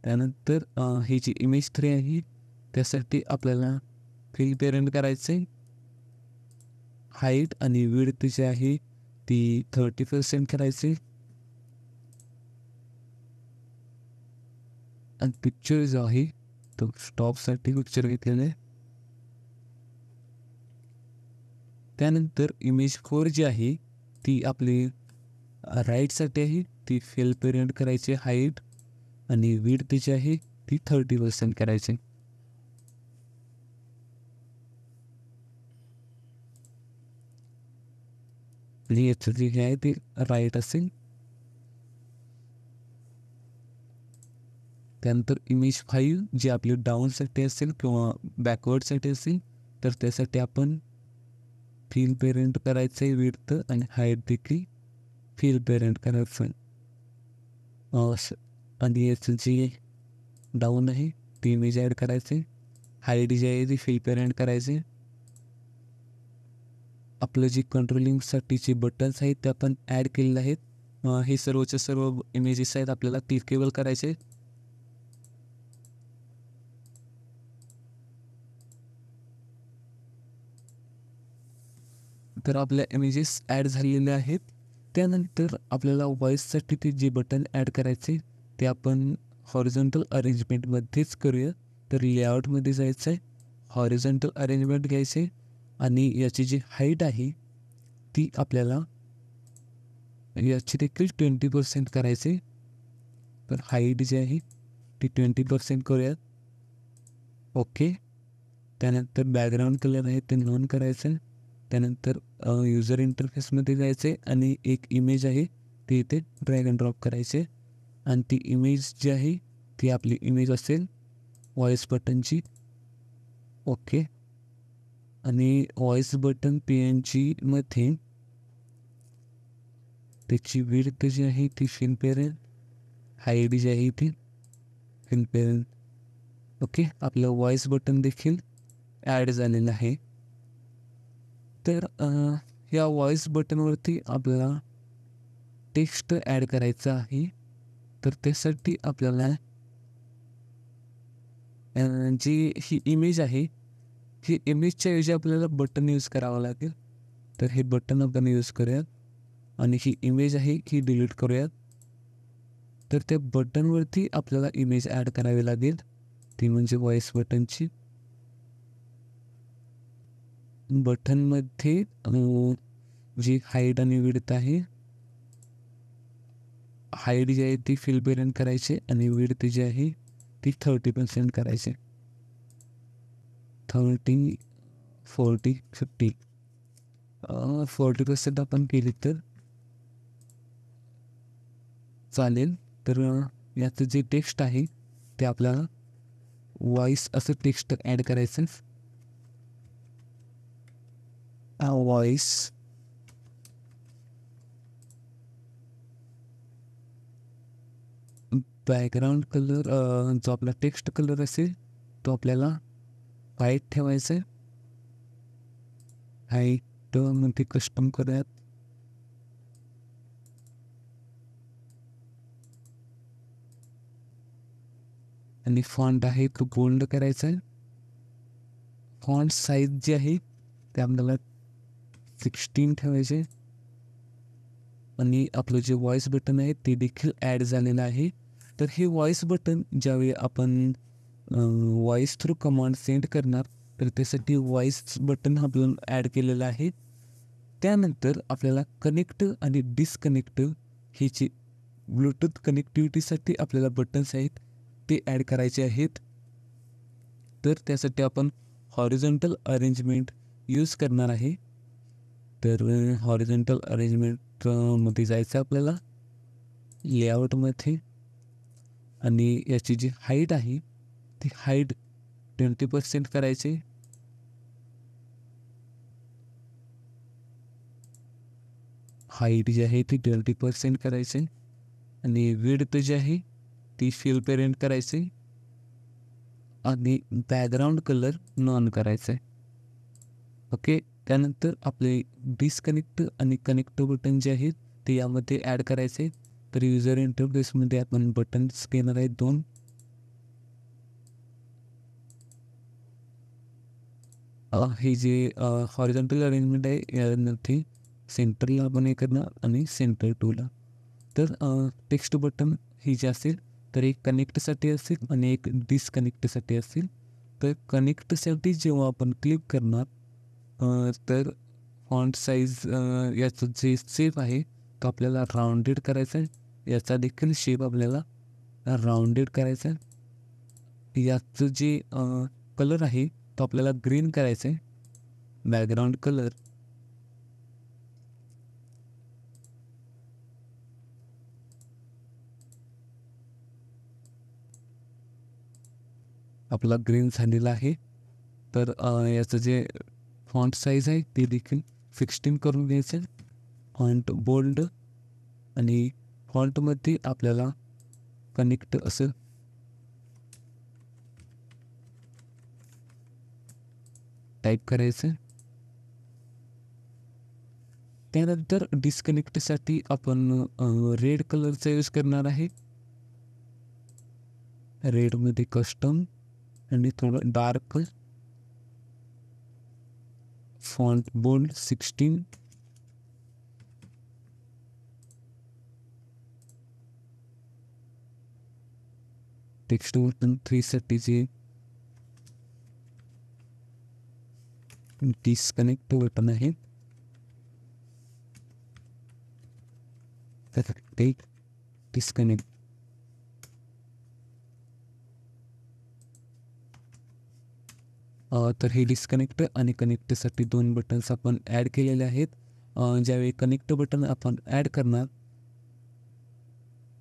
त्यानंतर ही जी इमेज थ्री आहे त्यासाठी आपल्याला फील बेरेंड करायचं आहे हाईट आणि विडथ जी आहे ती थर्टी पर्सेंट करायची Uh, आणि पिक्चर जो आहे तो स्टॉपसाठी पिक्चर घेतलेलं आहे त्यानंतर इमेज फोर जी आहे ती आपली राईटसाठी आहे ती फेल पेरियंट करायची हाईट आणि वीड तिची आहे ती थर्टी पर्सेंट करायची आणि याचं जी आहे ती राईट असेल त्यानंतर इमेज फाईव्ह जे आपली डाऊनसाठी असेल किंवा बॅकवर्डसाठी असेल तर त्यासाठी आपण फील पेरेंट करायचं आहे विर्थ आणि हाईट देखील फील पेरेंट करायचं आणि याचं जे डाऊन आहे ते इमेज ॲड करायचे हाईट जे आहे ते फील पेरेंट करायचे आपलं जे कंट्रोलिंगसाठी जे बटन्स आहेत ते आपण ॲड केलेले आहेत हे सर्वच्या सर्व इमेजेस आहेत आपल्याला क्लिकेबल करायचे तर आपल्या इमेजेस ॲड झालेल्या आहेत त्यानंतर आपल्याला वॉईससाठी ते जे बटन ॲड करायचे ते आपण हॉरिझॉन्टल अरेंजमेंटमध्येच करूया तर लेआउटमध्ये जायचं आहे हॉरिझॉन्टल अरेंजमेंट घ्यायचे आणि याची जी हाईट आहे ती आपल्याला याची देखील ट्वेंटी पर्सेंट करायचे तर हाईट जी आहे ती ट्वेंटी पर्सेंट करूयात ओके त्यानंतर बॅकग्राऊंड कलर आहे ते नॉन करायचं त्यानंतर युजर इंटरफेसमध्ये जायचे आणि एक इमेज आहे ते इथे ड्रॅग अँड ड्रॉप करायचे आणि ती इमेज जी आहे ती आपली इमेज असेल व्हॉइस बटनची ओके आणि व्हॉइस बटन पी एन जीमध्ये त्याची विर्थ जी आहे ती फिन पेरेल हाईट जी आहे ती फिन पेरेल ओके आपलं व्हॉईस बटन देखील ॲड झालेलं आहे तर या व्हॉईस बटनवरती आपल्याला टेक्स्ट ॲड करायचा आहे तर त्यासाठी आपल्याला जी ही इमेज आहे ही इमेजच्या ऐवजी आपल्याला बटन यूज करावं लागेल तर हे बटन आपण यूज करूयात आणि ही इमेज आहे ही डिलीट करूयात तर त्या बटनवरती आपल्याला इमेज ॲड करावी लागेल ती म्हणजे व्हॉईस बटनची बटनमध्ये जी हाईट आणि विडत आहे हाईट जी आहे ती फिल करायची आणि विडत जी आहे ती थर्टी पर्सेंट करायची thirty forty fifty forty percent आपण केली तर चालेल तर याचं जे टेक्स्ट आहे ते आपल्याला वॉइस असं टेक्स्ट ॲड करायचं alloys. बॅकग्राऊंड कलर जो आपला टेक्स्ट कलर असेल तो आपल्याला व्हाईट ठेवायचा आहे हाईट ते कस्टम करूयात आणि फॉन्ट आहे तो बोल्ड करायचा आहे फॉन्ट साईज जी आहे ते आपल्याला सिक्स्टीन ठेवायचे आणि आपलं जे व्हॉइस बटन आहे ते देखील ॲड झालेलं आहे तर हे व्हॉईस बटन ज्यावेळी आपण व्हॉईस थ्रू कमांड सेंड करणार तर त्यासाठी व्हॉईस बटन आपण ॲड केलेलं आहे त्यानंतर आपल्याला कनेक्ट आणि डिस्कनेक्ट हे जे ब्लूटूथ कनेक्टिव्हिटीसाठी आपल्याला बटन्स आहेत ते ॲड करायचे आहेत तर त्यासाठी आपण हॉरिझॉन्टल अरेंजमेंट यूज करणार आहे तर हॉरिजेंटल अरेंजमेंटमध्ये जायचं आहे आपल्याला लेआउटमध्ये आणि याची जी हाईट आहे ती हाईट ट्वेंटी पर्सेंट करायची हाईट जी आहे ती ट्वेंटी पर्सेंट करायची आणि विड्थ जी आहे ती फील पेरेंट करायची आणि बॅकग्राऊंड कलर नॉन करायचं आहे ओके त्यानंतर आपले डिस्कनेक्ट आणि कनेक्ट बटन जे आहेत ते यामध्ये ॲड करायचे तर युजर इंटरफेसमध्ये आपण बटन स्कॅनर आहेत दोन हे जे हॉरिझॉन्टल अरेंजमेंट आहे यानंतर सेंटरला आपण हे करणार आणि सेंटर टूला तर टेक्स्ट बटन ही जे असेल तर एक कनेक्टसाठी असेल आणि एक डिस्कनेक्टसाठी असेल तर कनेक्टसाठी जेव्हा आपण क्लिक करणार तर फॉन्ट साईज याचं जे शेप आहे तो आपल्याला राऊंडेड करायचा आहे याचा देखील शेप आपल्याला राऊंडेड करायचा आहे याचं जे कलर आहे तो आपल्याला ग्रीन करायचा आहे बॅकग्राऊंड कलर आपला ग्रीन झालेला आहे तर याचं जे फॉन्ट साईज आहे ते देखील सिक्स्टीन करून आहे फॉन्ट बोल्ड आणि फॉन्टमध्ये आपल्याला कनेक्ट असं टाईप करायचं त्यानंतर डिस्कनेक्टसाठी आपण रेड कलरचा यूज करणार आहे रेडमध्ये कस्टम आणि थोडं dark font bold sixteen text version three set कीजिए डिस्कनेक्ट बटन है डिस्कनेक्ट तर हे डिस्कनेक्ट आणि कनेक्टसाठी दोन बटन्स आपण ॲड केलेले आहेत ज्यावेळी कनेक्ट बटन आपण ॲड करणार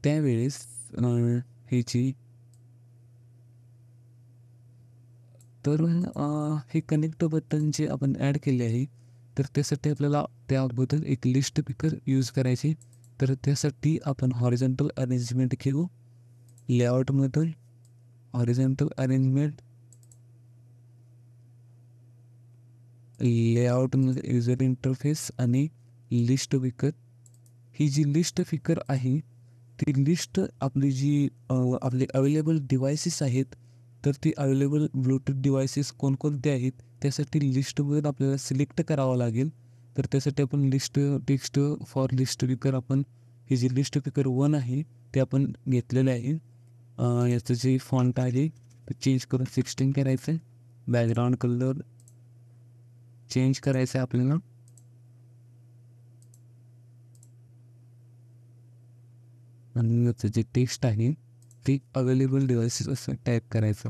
त्यावेळेस ह्याची तर हे कनेक्ट बटन जे आपण ॲड केले आहे तर त्यासाठी आपल्याला त्याबद्दल एक लिस्ट पिकर यूज करायची तर त्यासाठी आपण हॉरिझॉन्टल अरेंजमेंट घेऊ लेआउटमधून horizontal arrangement layout user interface आणि लिस्ट विकर ही जी लिस्ट फिकर आहे ती लिस्ट आपली जी आपले अवेलेबल डिव्हायसेस आहेत तर ती अवेलेबल ब्लूटूथ डिव्हायसेस कोणकोणते आहेत त्यासाठी लिस्टवर आपल्याला सिलेक्ट करावं लागेल तर त्यासाठी आपण लिस्ट टेक्स्ट फॉर लिस्ट फिकर आपण ही जी लिस्ट फिकर वन आहे ते आपण घेतलेले आहे याचं जे फॉन्ट आहे ते चेंज करून सिक्स्टीन करायचं आहे बॅकग्राऊंड कलर चेंज करायचं आहे आपल्याला आणि जे टेक्स्ट आहे ते अवेलेबल डिव्हायसेस असं टाईप करायचं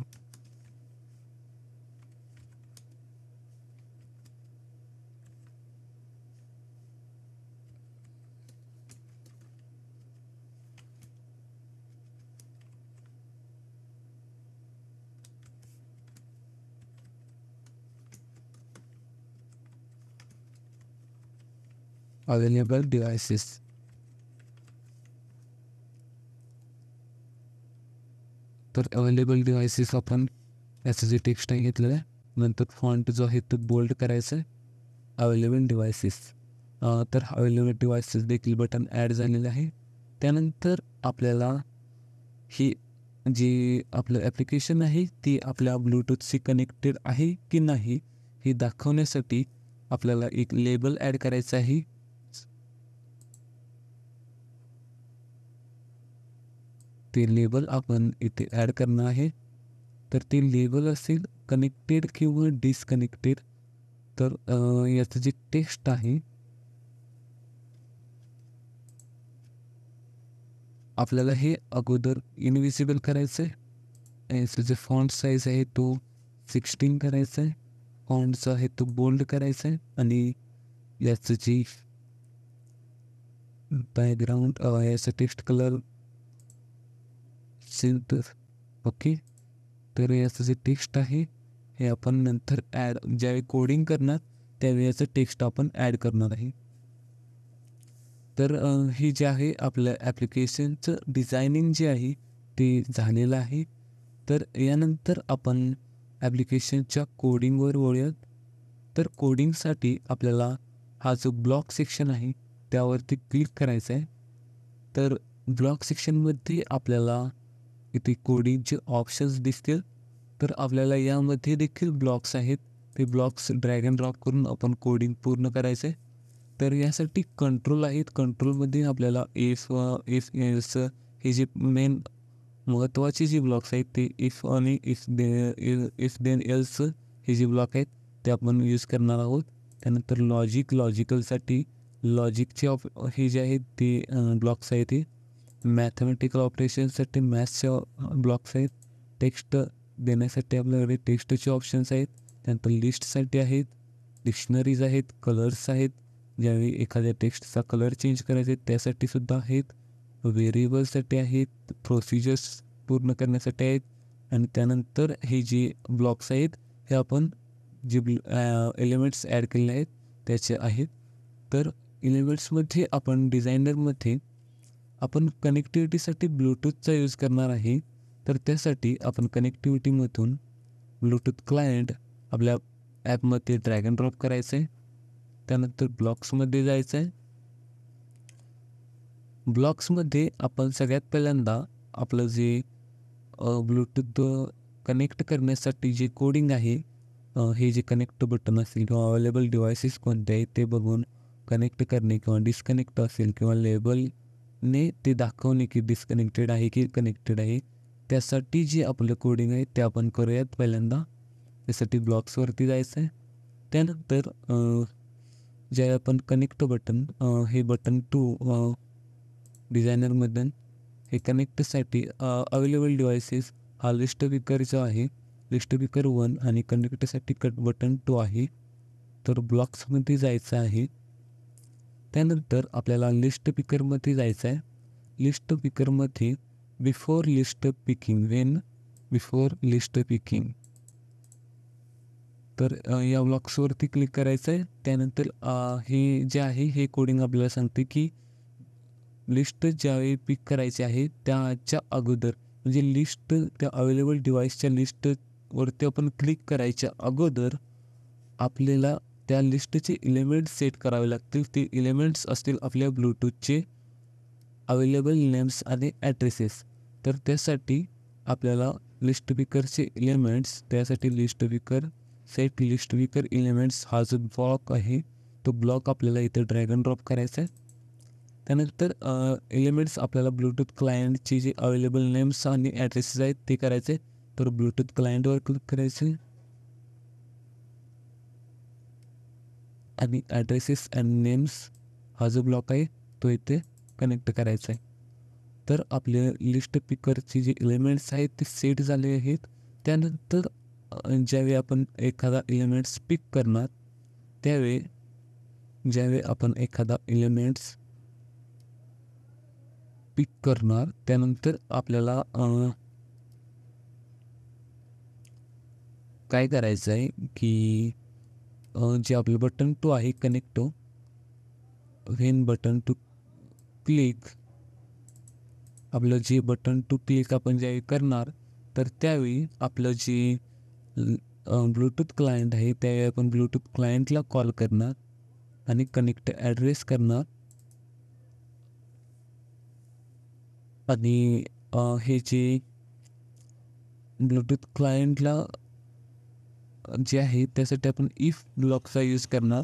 available devices. तर अवेलेबल डिव्हायसेस आपण याचं जे टेक्स्ट आहे घेतलेलं आहे नंतर फॉन्ट जो आहे तो बोल्ड करायचं आहे अवेलेबल डिव्हायसेस तर अवेलेबल डिव्हायसेस देखील बटन ॲड झालेलं आहे त्यानंतर आपल्याला ही जी आपलं ॲप्लिकेशन आहे ती आपल्या ब्लूटूथशी कनेक्टेड आहे की नाही हे दाखवण्यासाठी आपल्याला एक लेबल ॲड करायचं आहे ते लेबल आपण इथे ॲड करणं आहे तर ते लेबल असेल कनेक्टेड किंवा डिस्कनेक्टेड तर याचं जे टेक्स्ट आहे आपल्याला हे अगोदर इनविजिबल करायचं आहे याचं जे फॉन्ट साईज आहे तो सिक्स्टीन करायचा आहे फॉन्टचा आहे तो बोल्ड करायचा आहे आणि याचं जे बॅकग्राऊंड याचं टेक्स्ट कलर असेल तर ओके तर याचं जे टेक्स्ट आहे हे आपण नंतर ॲड ज्यावेळी कोडिंग करणार त्यावेळी याचं टेक्स्ट आपण ॲड करणार आहे तर हे जे आहे आपलं ॲप्लिकेशनचं डिझायनिंग जे आहे ते झालेलं आहे तर यानंतर आपण ॲप्लिकेशनच्या कोडिंगवर वळूयात तर कोडिंगसाठी आपल्याला हा जो ब्लॉक सेक्शन आहे त्यावरती क्लिक करायचं आहे तर ब्लॉक सेक्शनमध्ये आपल्याला इथे कोडिंगचे ऑप्शन्स दिसतील तर आपल्याला यामध्ये देखील ब्लॉक्स आहेत ते ब्लॉक्स ड्रॅगन ड्रॉप करून आपण कोडिंग पूर्ण करायचे तर यासाठी कंट्रोल आहेत कंट्रोलमध्ये आपल्याला एफ एफ एस हे जे मेन महत्त्वाचे जे ब्लॉक्स आहेत ते इफ आणि if then if then else हे जे ब्लॉक आहेत ते आपण यूज करणार आहोत त्यानंतर लॉजिक लॉजिकलसाठी लॉजिकचे ऑप हे जे आहेत ते ब्लॉक्स आहेत ते मॅथमॅटिकल ऑपरेशनसाठी मॅथ्सच्या ब्लॉक्स आहेत टेक्स्ट देण्यासाठी आपल्याकडे टेक्स्टचे ऑप्शन्स आहेत त्यानंतर लिस्टसाठी आहेत डिक्शनरीज आहेत कलर्स आहेत ज्यावेळी एखाद्या टेक्स्टचा कलर चेंज करायचा आहे त्यासाठी सुद्धा आहेत व्हेरिएबल्ससाठी आहेत प्रोसिजर्स पूर्ण करण्यासाठी आहेत आणि त्यानंतर हे जे ब्लॉक्स आहेत हे आपण जे एलिमेंट्स ॲड केलेले आहेत त्याचे आहेत तर एलिमेंट्समध्ये आपण डिझायनरमध्ये आपण कनेक्टिव्हिटीसाठी ब्लूटूथचा यूज करणार आहे तर त्यासाठी आपण कनेक्टिव्हिटीमधून ब्लूटूथ क्लायंट आपल्या ॲपमध्ये ड्रॅग अँड ड्रॉप करायचं आहे त्यानंतर ब्लॉक्समध्ये जायचं आहे ब्लॉक्समध्ये आपण सगळ्यात पहिल्यांदा आपलं जे ब्लूटूथ कनेक्ट करण्यासाठी जे कोडिंग आहे हे जे कनेक्ट बटन असेल किंवा अवेलेबल डिव्हायसेस कोणते आहेत ते बघून कनेक्ट करणे किंवा डिस्कनेक्ट असेल किंवा लेबल ने ते दाखवणे की डिस्कनेक्टेड आहे की कनेक्टेड आहे त्यासाठी जे आपलं कोडिंग आहे ते आपण करूयात पहिल्यांदा त्यासाठी ब्लॉक्सवरती जायचं आहे त्यानंतर जे आपण कनेक्ट बटन हे बटन टू डिझायनरमधून हे कनेक्टसाठी अवेलेबल डिव्हायसेस हा लिस्ट विकर जो आहे लिस्ट विकर वन आणि कनेक्टसाठी कट बटन टू आहे तर ब्लॉक्समध्ये जायचं आहे त्यानंतर आपल्याला लिस्ट पिकरमध्ये जायचं आहे लिस्ट पिकरमध्ये before list picking when before list picking तर या ब्लॉक्सवरती क्लिक करायचं आहे त्यानंतर हे जे आहे हे कोडिंग आपल्याला सांगते की लिस्ट ज्यावेळी पिक करायची आहे त्याच्या अगोदर म्हणजे लिस्ट त्या अवेलेबल डिव्हाइसच्या लिस्टवरती आपण क्लिक करायच्या अगोदर आपल्याला त्या लिस्टचे इलेमेंट्स सेट करावे लागतील ते इलेमेंट्स असतील आपल्या ब्लूटूथचे अवेलेबल नेम्स आणि ॲड्रेसेस तर त्यासाठी आपल्याला लिस्ट विकरचे इलेमेंट्स त्यासाठी list picker set list picker elements हा जो ब्लॉक आहे तो ब्लॉक आपल्याला इथे ड्रॅगन ड्रॉप करायचा आहे त्यानंतर एलिमेंट्स आपल्याला ब्लूटूथ क्लायंटचे जे अवेलेबल नेम्स आणि ॲड्रेसेस आहेत ते करायचे तर ब्लूटूथ क्लायंटवर क्लिक करायचे आणि ॲड्रेसेस अँड नेम्स हा जो ब्लॉक आहे तो इथे कनेक्ट करायचा आहे तर आपले लिस्ट पिकरचे जे एलिमेंट्स आहेत ते सेट झाले आहेत त्यानंतर ज्यावेळी आपण एखादा एलिमेंट्स पिक करणार त्यावेळी ज्यावेळी आपण एखादा एलिमेंट्स पिक करणार त्यानंतर आपल्याला काय करायचं आहे की जे आपलं बटन टू आहे two when button two click आपलं जे बटन टू क्लिक आपण ज्यावेळी करणार तर त्यावेळी आपलं जे ब्लूटूथ क्लायंट आहे त्यावेळी आपण ब्लूटूथ क्लायंटला कॉल करणार आणि कनेक्ट ॲड्रेस करणार आणि हे जे ब्लूटूथ क्लायंटला जे आहे त्यासाठी आपण इफ ब्लॉकचा यूज करणार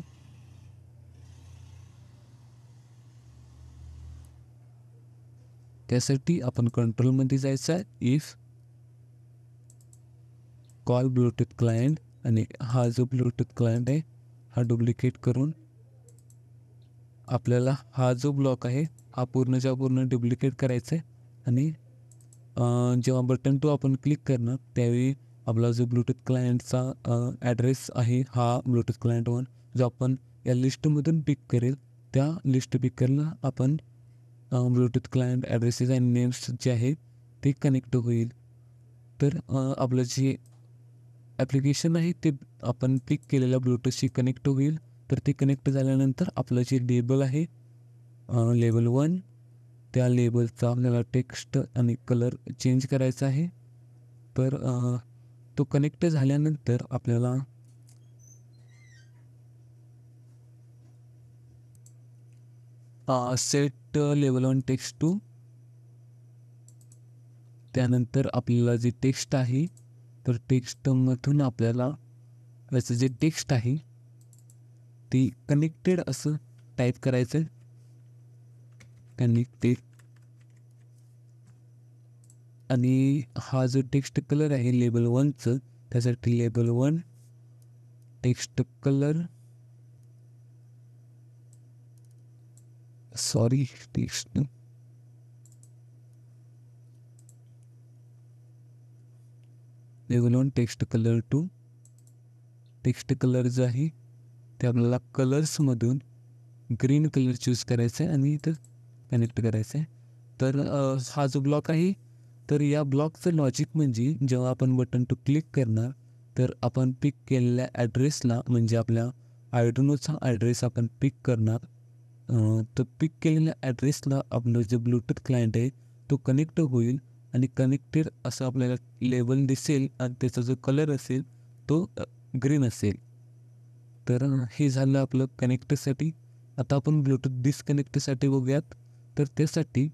त्यासाठी आपण कंट्रोलमध्ये जायचं इफ कॉल ब्लूटूथ क्लायंट आणि हा जो ब्लूटूथ क्लायंट आहे हा डुप्लिकेट करून आपल्याला हा जो ब्लॉक आहे हा पूर्णच्या पूर्ण डुप्लिकेट करायचा आहे आणि जेव्हा बटन टू आपण क्लिक करणार त्यावेळी आपला जो ब्लूटूथ क्लायंटचा ॲड्रेस आहे हा ब्लूटूथ क्लायंट वन जो आपण या लिस्टमधून पिक करेल त्या लिस्ट पिक करायला आपण ब्लूटूथ क्लायंट ॲड्रेसेस आणि नेम्स जे आहे ते कनेक्ट होईल तर आपलं जे ॲप्लिकेशन आहे ते आपण पिक केलेल्या ब्लूटूथशी कनेक्ट होईल तर ते कनेक्ट झाल्यानंतर आपलं जे लेबल आहे लेबल वन त्या लेबलचा आपल्याला टेक्स्ट आणि कलर चेंज करायचा आहे तर तो कनेक्ट झाल्यानंतर आपल्याला set level on text to त्यानंतर आपल्याला जे टेक्स्ट आहे तर टेक्स्टमधून आपल्याला याचं जे टेक्स्ट आहे ते कनेक्टेड असं टाईप करायचं कनेक्टेड आणि हा जो टेक्स्ट कलर आहे लेबल वनचं त्यासाठी label one text colour sorry text label one text colour to text colour जो आहे ते आपल्याला कलर्समधून ग्रीन कलर चूज करायचा आहे आणि इथं कनेक्ट करायचं आहे तर हा जो ब्लॉक आहे तर या ब्लॉकचं लॉजिक म्हणजे जेव्हा आपण बटन टू क्लिक करणार तर आपण पिक केलेल्या ॲड्रेसला म्हणजे आपल्या आयडोनोचा ॲड्रेस आपण पिक करणार तर पिक केलेल्या ॲड्रेसला आपलं जे ब्लूटूथ क्लायंट आहे तो कनेक्ट होईल आणि कनेक्टेड असं आपल्याला लेबल दिसेल आणि त्याचा जो कलर असेल तो ग्रीन असेल तर हे झालं आपलं कनेक्टसाठी आता आपण ब्लूटूथ डिस्कनेक्टसाठी बघूयात तर त्यासाठी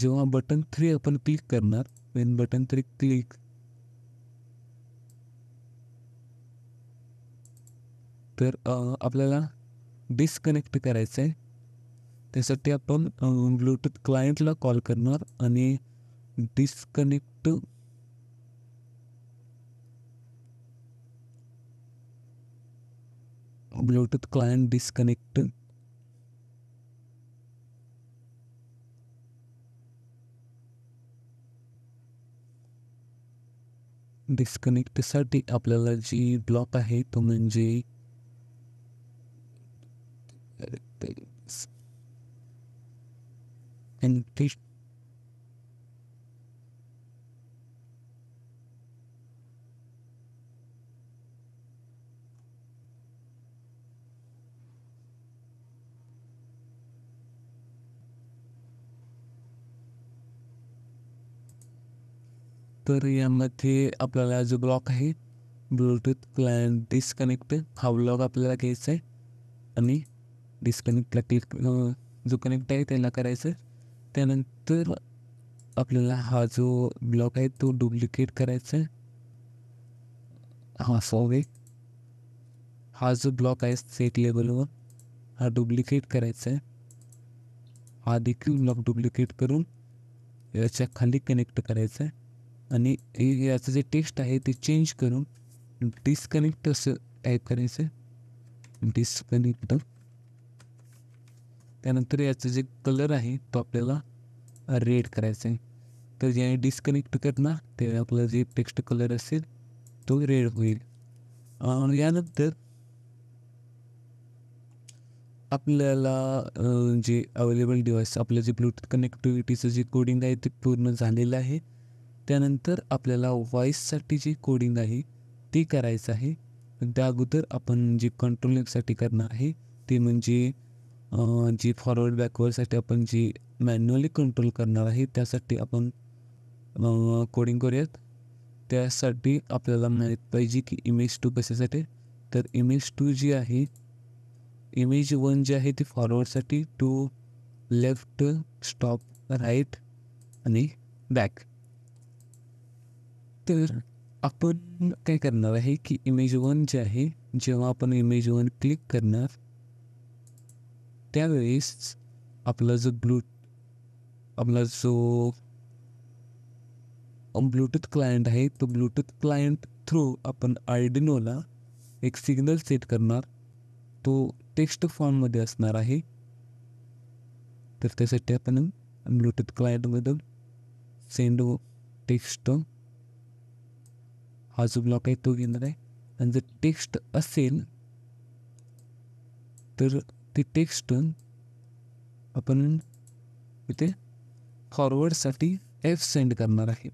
जेव्हा बटन थ्री आपण क्लिक करणार वेन बटन थ्री क्लिक तर आपल्याला डिस्कनेक्ट करायचं आहे त्यासाठी आपण ब्लूटूथ क्लायंटला कॉल करणार आणि डिस्कनेक्ट ब्लूटूथ क्लायंट डिस्कनेक्ट डिस्कनेक्टसाठी आपल्याला जी ब्लॉक आहे तो म्हणजे and तर यामध्ये आपल्याला जो ब्लॉक आहे ब्लूटूथ क्लायंट डिस्कनेक्टेड हा ब्लॉक आपल्याला घ्यायचा आहे आणि डिस्कनेक्टला क्लिक जो कनेक्ट आहे त्याला करायचं आहे त्यानंतर आपल्याला हा जो ब्लॉक आहे तो डुप्लिकेट करायचा आहे हा सॉवे हा जो ब्लॉक आहे सेट लेवलवर हा डुप्लिकेट करायचा आहे हा देखील ब्लॉक डुप्लिकेट करून याच्या खाली कनेक्ट करायचा आहे आणि याचं जे टेक्स्ट आहे ते चेंज करून डिस्कनेक्ट असं टाईप करायचं डिस्कनेक्ट त्यानंतर याचं जे कलर आहे तो आपल्याला रेड करायचा आहे तर जे डिस्कनेक्ट करणार ते आपला जे टेक्स्ट कलर असेल तो रेड होईल यानंतर आपल्याला जे अवेलेबल डिवाइस आपलं जे ब्लूटूथ कनेक्टिव्हिटीचं जे कोडिंग आहे ते पूर्ण झालेलं आहे त्यानंतर आपल्याला व्हॉइससाठी जी कोडिंग आहे ती करायचं आहे पण त्या अगोदर आपण जी कंट्रोलिंगसाठी करणार आहे ती म्हणजे जी फॉरवर्ड बॅकवर्डसाठी आपण जी मॅन्युअली कंट्रोल करणार आहे त्यासाठी आपण कोडिंग करूयात त्यासाठी आपल्याला माहीत पाहिजे की इमेज टू कशासाठी तर इमेज टू जी आहे इमेज वन जी आहे ती फॉरवर्डसाठी टू लेफ्ट स्टॉप राईट आणि बॅक तर आपण काय करणार आहे की इमेज वन जे आहे जेव्हा आपण इमेज वन क्लिक करणार त्यावेळेस आपला जो ब्लू आपला जो ब्लूटूथ क्लायंट आहे तो ब्लूटूथ क्लायंट थ्रू आपण आयडिनोला एक सिग्नल सेट करणार तो टेक्स्ट फॉर्ममध्ये असणार आहे तर त्यासाठी आपण ब्लूटूथ क्लायंटमधून सेंड टेक्स्ट हा जो ब्लॉक आहे तो घेणार आहे आणि जर टेक्स्ट असेल तर ते टेक्स्ट आपण इथे फॉरवर्डसाठी एफ सेंड करणार आहे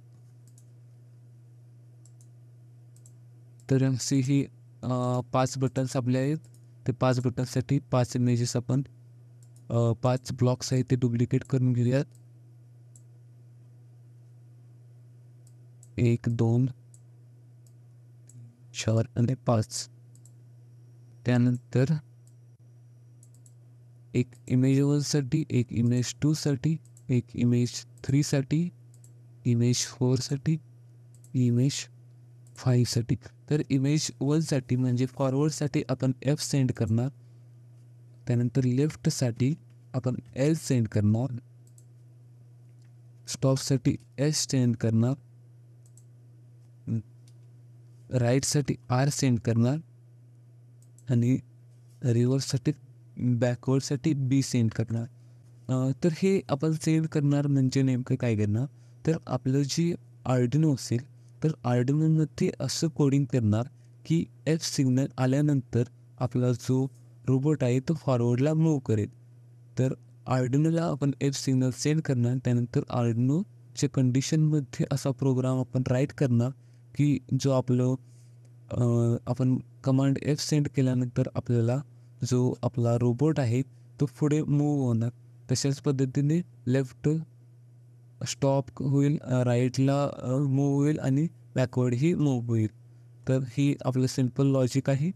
तर असे ही पाच बटन्स आपले आहेत ते पाच बटन्ससाठी पाच इमेजेस आपण पाच ब्लॉक्स आहेत ते डुप्लिकेट करून घेऊयात एक दोन चार आणि पाच त्यानंतर एक इमेज वनसाठी एक इमेज टूसाठी एक इमेज थ्रीसाठी इमेज फोरसाठी इमेज फाईव्हसाठी तर इमेज वनसाठी म्हणजे फॉरवर्डसाठी आपण एफ सेंड करणार त्यानंतर लेफ्टसाठी आपण एल सेंड करणार स्टॉपसाठी एस सेंड करणार राईटसाठी आर सेंड करणार आणि रिवर्ससाठी बॅकवर्डसाठी बी सेंड करणार तर हे आपण सेंड करणार म्हणजे नेमकं काय करणार तर आपलं जी आर्डिनो असेल तर आर्डिनोमध्ये असं कोडिंग करणार की एफ सिग्नल आल्यानंतर आपला जो रोबोट आहे तो फॉरवर्डला मूव्ह करेल तर आर्डिनोला आपण एफ सिग्नल सेंड करणार त्यानंतर आर्डिनोच्या कंडिशनमध्ये असा प्रोग्राम आपण राईट करणार की जो आपलं आपण कमांड एफ सेंड केल्यानंतर आपल्याला जो आपला रोबोट आहे तो पुढे मूव होणार तशाच पद्धतीने लेफ्ट स्टॉप होईल राईटला मूव होईल आणि बॅकवर्डही मूव होईल तर ही आपलं सिम्पल लॉजिक आहे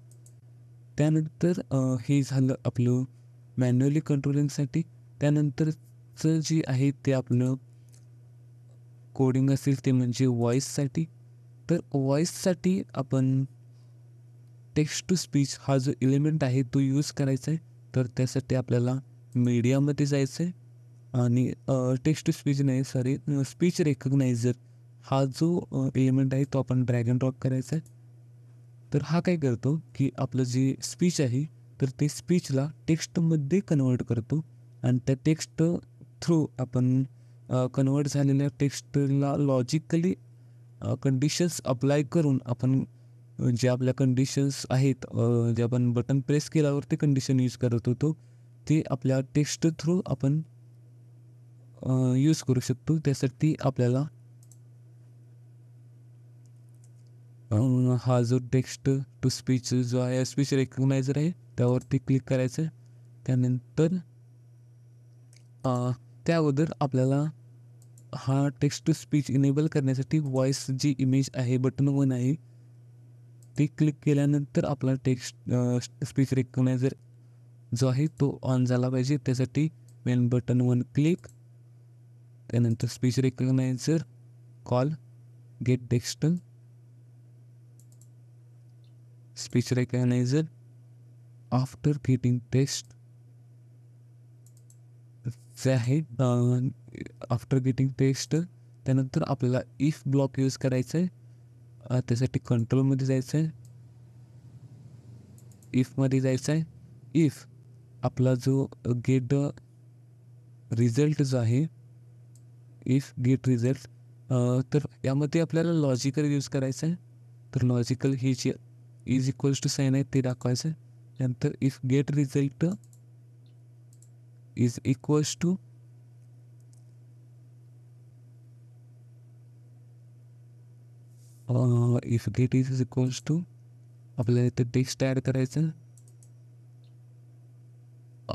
त्यानंतर हे झालं आपलं मॅन्युअली कंट्रोलिंगसाठी त्यानंतरचं जे आहे ते आपलं कोडिंग असेल ते म्हणजे व्हॉइससाठी तर वॉईससाठी आपण टेक्स्ट टू स्पीच हा जो एलिमेंट आहे तो यूज करायचा आहे तर त्यासाठी आपल्याला मीडियामध्ये जायचं आहे आणि टेक्स्ट टू स्पीच नाही सॉरी स्पीच रेकग्नायझर हा जो एलिमेंट आहे तो आपण ड्रॅगन ड्रॉप करायचा आहे तर हा काय करतो की आपलं जे स्पीच आहे तर ते स्पीचला टेक्स्टमध्ये कन्वर्ट करतो आणि त्या टेक्स्ट थ्रू आपण कन्वर्ट झालेल्या टेक्स्टला लॉजिकली कंडिशन्स अप्लाय करून आपण जे आपल्या कंडिशन्स आहेत जे आपण बटन प्रेस केल्यावर ते कंडिशन यूज करत होतो ते आपल्या टेक्स्ट थ्रू आपण यूज करू शकतो त्यासाठी आपल्याला हा जो टेक्स्ट टू स्पीच जो आहे स्पीच रेकग्नायझर आहे त्यावरती क्लिक करायचं त्यानंतर त्या अगोदर आपल्याला हा टेक्स्ट टू स्पीच इनेबल करण्यासाठी व्हॉइस जी इमेज आहे बटन वन आहे ते क्लिक केल्यानंतर आपला टेक्स्ट स्पीच रेकग्नायझर जो आहे तो ऑन झाला पाहिजे त्यासाठी मेन बटन वन क्लिक त्यानंतर speech recogniser call get text speech recogniser after getting text जे आहे आफ्टर गेटिंग टेस्ट त्यानंतर आपल्याला इफ ब्लॉक यूज करायचं आहे त्यासाठी कंट्रोलमध्ये जायचं आहे इफमध्ये जायचं आहे इफ आपला जो गेट रिझल्ट जो आहे इफ गेट रिझल्ट तर यामध्ये आपल्याला लॉजिकल यूज करायचं आहे तर लॉजिकल ही जी इज इक्वल्स टू साईन आहे ते दाखवायचं आहे नंतर if get result is equals to if get is equals to आपल्याला इथे टेक्स्ट तयार करायचं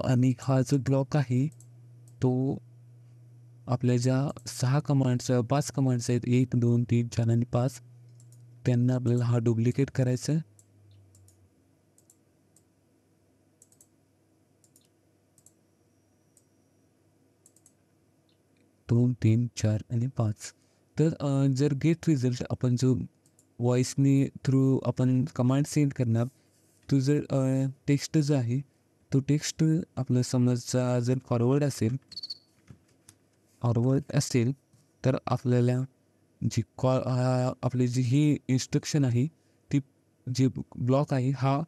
आणि हा जो ब्लॉक आहे तो आपल्या ज्या सहा कमांड्स पाच कमांड्स आहेत एक दोन तीन चार आणि पाच त्यांना आपल्याला हा डुप्लिकेट करायचं दोन तीन चार आणि पाच तर जर गेट रिझल्ट आपण जो व्हॉइसने थ्रू आपण कमांड सेंड करणार तो जर टेक्स्ट जो आहे तो टेक्स्ट आपलं समजा जर फॉरवर्ड असेल फॉरवर्ड असेल तर आपल्याला जी कॉ आपली जी ही इन्स्ट्रक्शन आहे ती जी ब्लॉक आहे हा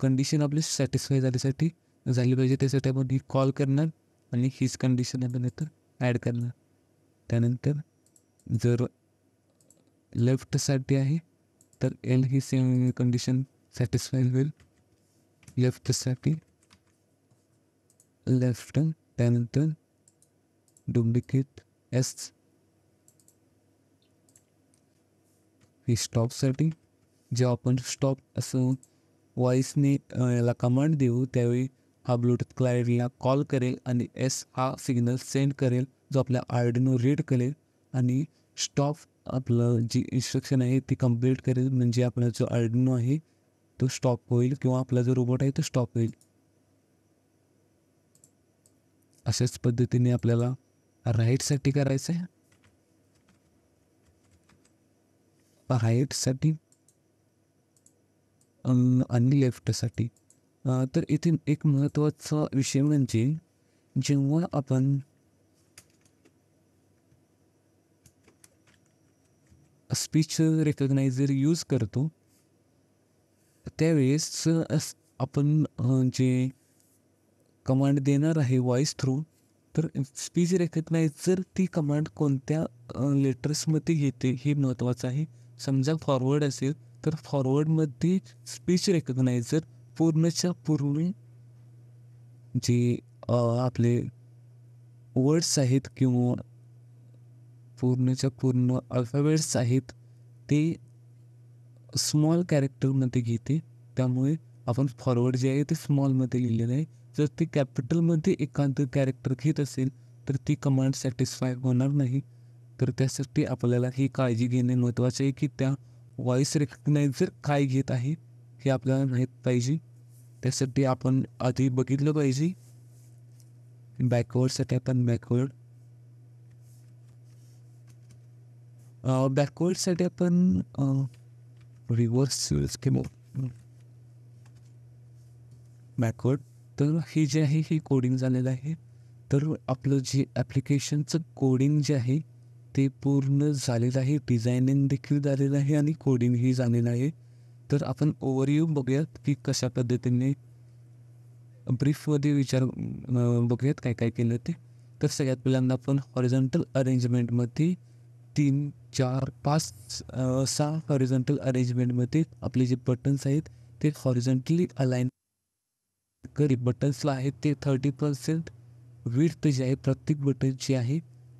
कंडिशन आपली सॅटिस्फाय झाल्यासाठी झाली पाहिजे त्यासाठी आपण ही कॉल करणार आणि हीच कंडिशन आपण येतं ॲड करणार त्यानंतर जर लेफ्टसाठी आहे तर एल ही सेम कंडिशन सॅटिस्फाईड होईल लेफ्टसाठी लेफ्ट त्यानंतर डुप्लिकेट एस ही स्टॉपसाठी जेव्हा आपण स्टॉप असं वॉईसने याला कमांड देऊ त्यावेळी हा ब्लूटूथ क्लायंटला कॉल करेल आणि एस हा सिग्नल सेंड करेल जो आपला आर्डिनो रीड करेल आणि स्टॉप आपलं जी इन्स्ट्रक्शन आहे ती कंप्लीट करेल म्हणजे आपला जो आर्डिनो आहे तो स्टॉप होईल किंवा आपला जो रोबोट आहे तो स्टॉप होईल अशाच पद्धतीने आपल्याला राईटसाठी करायचं आहे राईटसाठी आणि लेफ्टसाठी तर इथे एक महत्त्वाचा विषय म्हणजे जेव्हा आपण स्पीच रेकग्नायझर यूज करतो त्यावेळेस आपण जे कमांड देणार आहे वॉईस थ्रू तर स्पीच रेकग्नायझर ती कमांड कोणत्या लेटर्समध्ये घेते हे महत्त्वाचं आहे समजा फॉरवर्ड असेल तर फॉरवर्डमध्ये स्पीच रेकग्नायझर पूर्णच्या पूर्ण जे आपले वर्ड्स आहेत किंवा पूर्णच्या पूर्ण अल्फाबेट्स आहेत ते स्मॉल कॅरेक्टरमध्ये घेते त्यामुळे आपण फॉरवर्ड जे आहे ते स्मॉलमध्ये लिहिलेलं आहे जर ते कॅपिटलमध्ये एखादं कॅरेक्टर घेत असेल तर ती कमांड सॅटिस्फाय होणार नाही तर त्यासाठी आपल्याला ही काळजी घेणे महत्त्वाचे आहे की त्या व्हॉइस रेकग्नायझर काय घेत आहे हे आपल्याला माहीत पाहिजे त्यासाठी आपण आधी बघितलं पाहिजे बॅकवर्डसाठी आपण बॅकवर्ड बॅकवर्डसाठी आपण रिव्हर्स केमो बॅकवर्ड तर हे जे आहे हे कोडिंग झालेलं आहे तर आपलं जे ॲप्लिकेशनचं कोडिंग जे आहे ते पूर्ण झालेलं आहे डिझायनिंग देखील झालेलं आहे आणि कोडिंगही झालेलं आहे तर आपण ओव्हरव्ह्यू बघूयात की कशा पद्धतीने ब्रीफमध्ये विचार बघूयात काय काय केलं ते तर सगळ्यात पहिल्यांदा आपण हॉरिझॉन्टल अरेंजमेंटमध्ये तीन चार पाच सहा हॉरिझॉन्टल अरेंजमेंटमध्ये आपले जे बटन्स आहेत ते हॉरिझॉन्टली अलाईन करी बटन्सला आहेत ते थर्टी पर्सेंट विड्थ जे आहे प्रत्येक बटनची आहे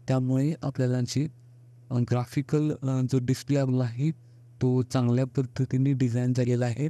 त्यामुळे आपल्याला जे ग्राफिकल जो डिस्प्ले आपला आहे तो चांगल्या पद्धतीने डिझाईन झालेला आहे